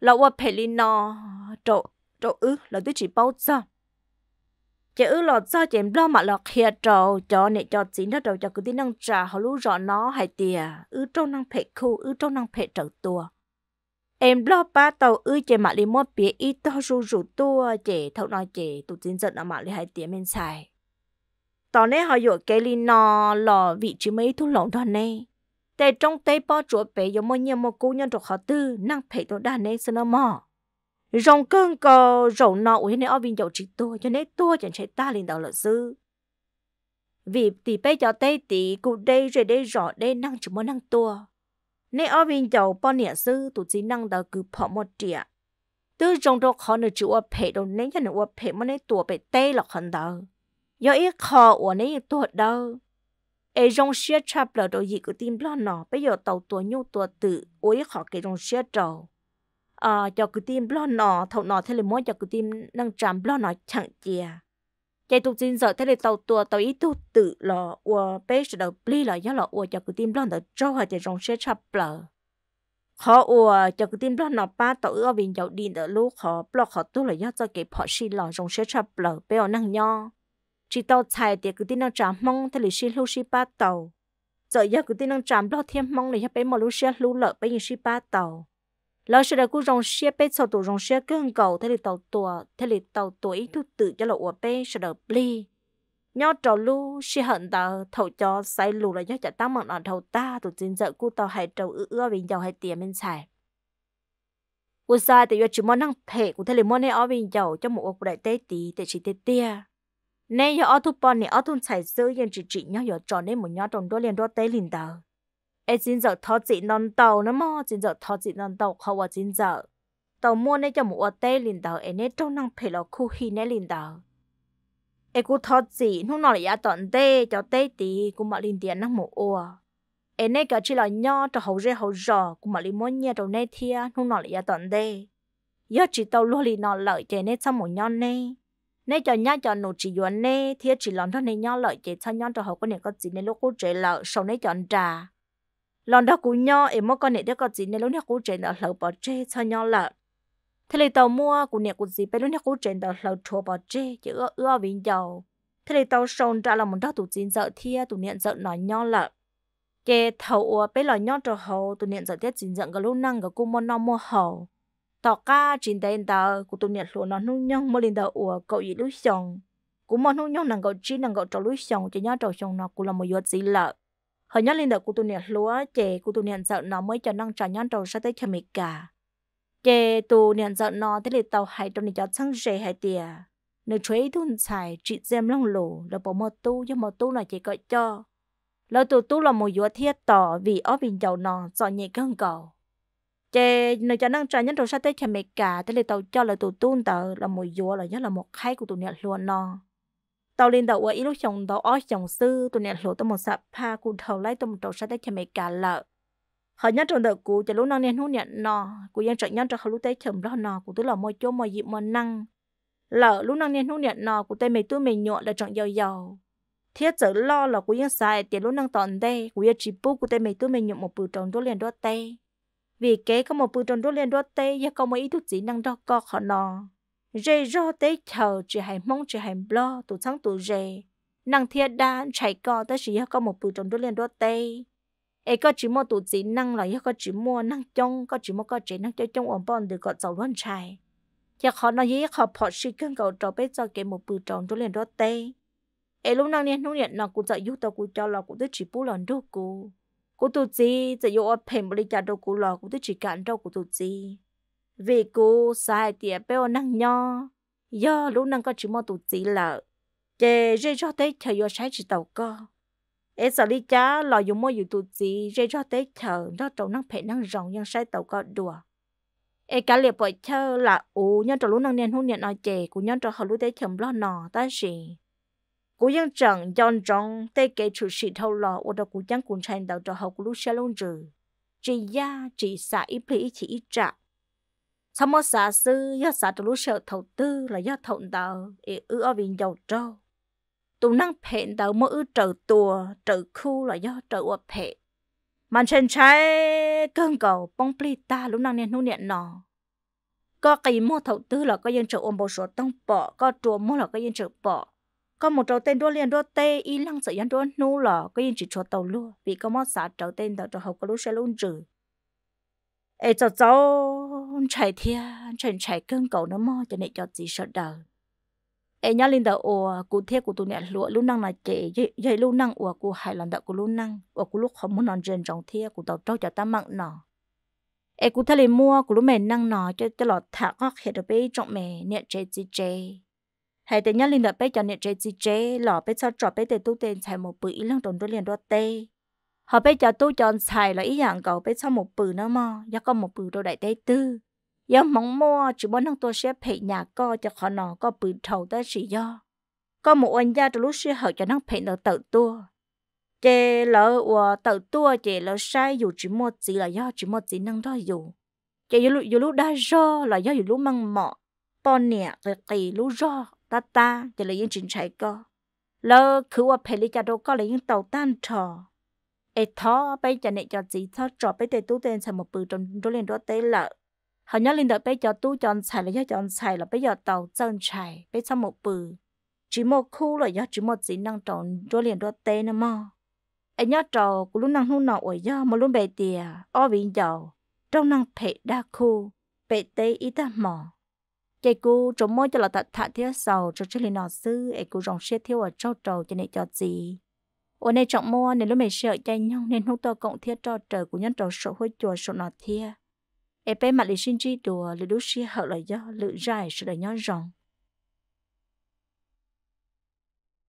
A: lo qua phải lên nó trộn trộn ư là tôi chỉ bao sao? chị ư lọt do chị lo mà lọt khía trầu cho nè cho xin đó trầu cho cứ tí năng trà họ lú rõ nó hay tìa ư trong năng phệ khu ư trong năng phệ trầu tua em lo ba tàu ư chị mà li mua bia ít to rù rù tua chị thấu nói chị tụ chín giận ở mà li hay tìa men xài tỏ nè họ dụ cái li nó lò vị trí mấy thu lỏng đó nè tại trong tay bao chuột bé giống nhà một cô nhân trọc họ tư năng phệ tổ đa nè sơn mò rong cơn cò rổ nọ uế nên ở bên dầu chỉ tua cho nên tua chẳng chạy ta lên đầu là sư vì tỷ bé cho tây tỷ cụ đây rồi đây rõ đây năng chỉ muốn năng tua nên ở bên dầu bao nhiêu sư tụ chỉ năng đầu cứ phọ một triệu tư rong đồ khó nữa chữ ở phe đồ nên cho nó phe mà nên tua bể tê là khẩn đầu do ít khó ở nên tua đâu ai rong xe chập là đồ gì cứ tim lo nọ bây giờ tàu tua nhu tua tự uế khó cái rong xe trầu Ờ, cho cứ tim lo nọ thầu nọ thế là muốn cho cứ tim năng trầm lo nọ chẳng chia chạy tục tin giờ thế là tàu tua tàu ít tu tự lo ua bé sẽ đầu bli lo nhớ lo ua cho cứ tim lo nọ trâu hay chạy rong xe chập lờ khó ua cho cứ tim lo nọ ba tàu ở bên dầu điện đỡ lúc khó lo khó tu là nhớ cho cái phò xì lo rong xe chập lờ bây giờ năng nhon chỉ tàu chạy thì cứ tim năng trầm mong thế là xin lu xì ba tàu giờ giờ cứ tim năng trầm lo thêm mong là nhớ bé mà lu xe lu lợ bé như xì ba tàu lo sẽ là cú rong xe bé sau tụ rong xe cứ cầu thế là tàu tua thế là tàu tuổi thu tự cho là ủa bé sẽ đỡ bli nhau trò lu xe hận tờ thầu cho say lù là do chả tăng mặn ở thầu ta tụ chính dợ cú tàu hay trầu ư ưa bình dầu hay tiền bên xài u sai thì do chỉ món năng phê của thế là món này ở bình giàu cho một cuộc đại tế tí để chỉ tế tia nay do ở thu pon này ở thun xài dữ nhưng chỉ chỉ nhau do tròn nên một nhau trong đôi liền đôi tế liền tờ ai chính giờ thọ chị non tàu nó mò chính giờ thọ chị non tàu họ và chính giờ tàu mua này cho một tê liền tàu ai nấy trong năng phải là khu hi nấy liền tàu ai cũng thọ chị nó nói là tận tê cho tê tí cũng mà liền tiền năng một ua ai nấy cả chỉ là nho cho hậu rễ hậu rò cũng mà liền mua nhà đầu này thia nó nói là tận tê giờ chỉ tàu luôn liền nó lợi chạy nấy xong một nho này nè cho nhá cho nụ chỉ yuan nè thiết chỉ lon cho nè nhau lợi chế cho nhau cho họ có nè có gì nè lúc cô chế lợi sau nè chọn trà lần đó cũng nho em mới con nè đứa con gì nên lúc này cũng trên đó lẩu bỏ chê cho nho lợ thế là tàu mua cũng nè cũng gì bây lúc này cũng trên đó lẩu chua bỏ chê chứ ưa ưa vinh dầu thế là tàu sông ra là một đó tụ chín giờ thia tụ niệm giờ nói nho lợ kê thầu bây lò nho trò hồ tụ niệm giờ tiết chín giờ cái lúc năng cái cô mua nó mua hồ tàu ca chín tên tàu của tụ niệm luôn nó nung nhong mua lên tàu ủa cậu gì lúc xong cũng mua nung nhong nàng cậu chín nàng cậu trò lúc xong cho nhó trò xong nó cũng là một yếu gì lợ hơn nhất lên đợt của tụ niệm lúa chè của tụ niệm sợ nó mới cho năng trả nhón đầu sao tới cho cả chè tụ niệm dợ nó thế là tàu hải trong này cho sang rề hải tìa nơi chuối thun xài trị xem long lồ là bỏ một tu cho một tu là chỉ gọi cho lỡ tụ tu là một dúa thiết tỏ vì ở bình dầu nó sợ nhẹ cơn cầu chè nơi cho năng trả nhón đầu sao tới cho cả thế là tàu cho là tụ tu tờ là một dúa là nhất là một khai của tụ niệm luôn nó tao lên đầu ấy lúc chồng tao ở chồng sư tụi nè lộ tao một sạp pa cụ thầu lấy tao một đầu sát tới cho mày cả lợ họ nhất trong đời cụ cho lúc năng nên hú nè nò, cụ dân trận nhớ trong họ lúc tới chồng đó nò, cụ tôi là môi chôm môi dịp môi năng lợ lúc năng nên hú nè nò, cụ tay mày tôi mày nhọ là trận giàu giàu thiết giờ lo là cụ dân xài tiền lúc năng tòn đây cụ dân chỉ bút cụ tay mày tôi mày nhọ một bự trồng đốt liền đốt tay vì kế có một bự trồng đốt liền đốt tay giờ có một ít thuốc gì năng đó có họ nọ rê rô tế chờ chỉ hay mong chỉ hay lo tụ sáng tụ rê năng thiệt đa chạy co tới chỉ có một tụ trong đôi liền đô tê ấy có chỉ mua tụ chỉ năng là có chỉ mua năng trong có chỉ mua có chế năng cho trong ổn bòn được gọi giàu luôn chạy giờ họ nói gì họ bỏ sự cân cầu trò bé cho cái một bự trong đôi liền đô tê ấy lúc năng niên lúc niên nó cũng dạy giúp tao cũng cho là cũng tới chỉ bù lần đô cụ cụ tụ chỉ dạy giúp ở phèn bồi trả đô cụ là cũng tới chỉ cản đô cụ tụ chỉ vì cô sai tiệt béo năng nho do lúc năng có chỉ mò tụt chỉ lợ chè rê cho tới chờ do sai chỉ tàu co ế sợ đi chá lo dùng mò dùng tụt chỉ rê cho tới chờ nó trầu năng phải năng rồng nhân sai tàu co đùa ê cả liệt bởi chơ là ủ nhân trầu lúc năng nên hôn niên nói chè của nhân trầu hầu lúc tới chầm lo nò ta gì cú dân trận dọn trọng tê kể chủ sĩ thâu lò ô đồ cú dân cùng tranh đầu cho hậu của lúc xe lông trừ chỉ ya chỉ xả ít lý chỉ ít trạng sao mà xã sư do xã tụi lúc sợ thầu tư là do thầu tàu ế ư ở viện dầu trâu tụi năng phẹn tàu mỗi ư trở tùa trở khu là do trở ở phẹn mà trên trái cơn cầu bóng pli ta lúc năng nên nô niệm nọ có kỳ mua thầu tư là có dân trở ôm bộ sổ tông bỏ có chùa mua là có dân trở bỏ có một trâu tên đua liền đua tê y lăng sợ dân đua nô là có dân chỉ cho tàu lua vì có mó xã trâu tên tàu trâu hậu có lúc sẽ luôn trừ ai cho cháu chạy thia chạy chạy cơn cầu nó mò cho nên cho chị sợ đời ai nhớ lên đầu ủa cụ thiết của tụi nè lụa lúc năng là chị dây lúc năng ủa cụ hại lần đầu của lúc năng ủa cụ lúc không muốn nón trên trong thia của tàu trâu cho ta mặn nọ ai cụ thay lên mua của lúc mẹ năng nọ cho cho lọ thả có hết được bé trong mẹ nè chị chị chị hay tên nhớ lên đầu bé cho nè chị chị chị lọ bé sao trọ bé tên tu tên chạy một bữa ý lăng đồng đôi liền đôi tê họ bây giờ tôi chọn xài là ý dạng cậu bây sau một bự nữa mà giá có một bự đồ đại tây tư giờ mong mua chỉ muốn thằng tôi sẽ phải nhà co cho họ nó có bự thầu tới sự do có một anh gia trong lúc sẽ hỏi cho nó phải nó tự tua chế lỡ của tự tua chế lỡ sai dù chỉ một gì là do chỉ một gì năng đó dù chế dù lúc dù lúc đã do là do dù lúc mang mọ bọn nè cái kỳ lúc do ta ta chế là những chuyện chạy co lỡ cứ qua phải lý cha đâu có là những tàu tan trò ai thó bây giờ này cho gì thó cho bây giờ tú tên sẽ một bự trong trong liền đó tế là họ nhớ liền đợi bây giờ tú chọn xài là do chọn xài là bây giờ tàu chân xài bây giờ một bự chỉ một khu là do chỉ một gì năng tròn trong liền đó tế nữa mà ai nhớ trò của lúc năng hôn nọ ở do mà luôn bề tìa o vị giàu trong năng thể đa khu bề tế ít ta mỏ chạy cú trong môi cho là thật thà thiết sầu cho chơi liền nọ sư ai cú rong xe thiếu ở trâu trầu cho này cho gì ôn này trọng mua nên lúc mình sợ chạy nhau nên hút to cộng thiết cho trời của nhân trò sổ hơi chùa sổ nọ thia em bé mặt lì xin chi đùa lì đút xia hậu lời do lự dài sự đời nhau ròng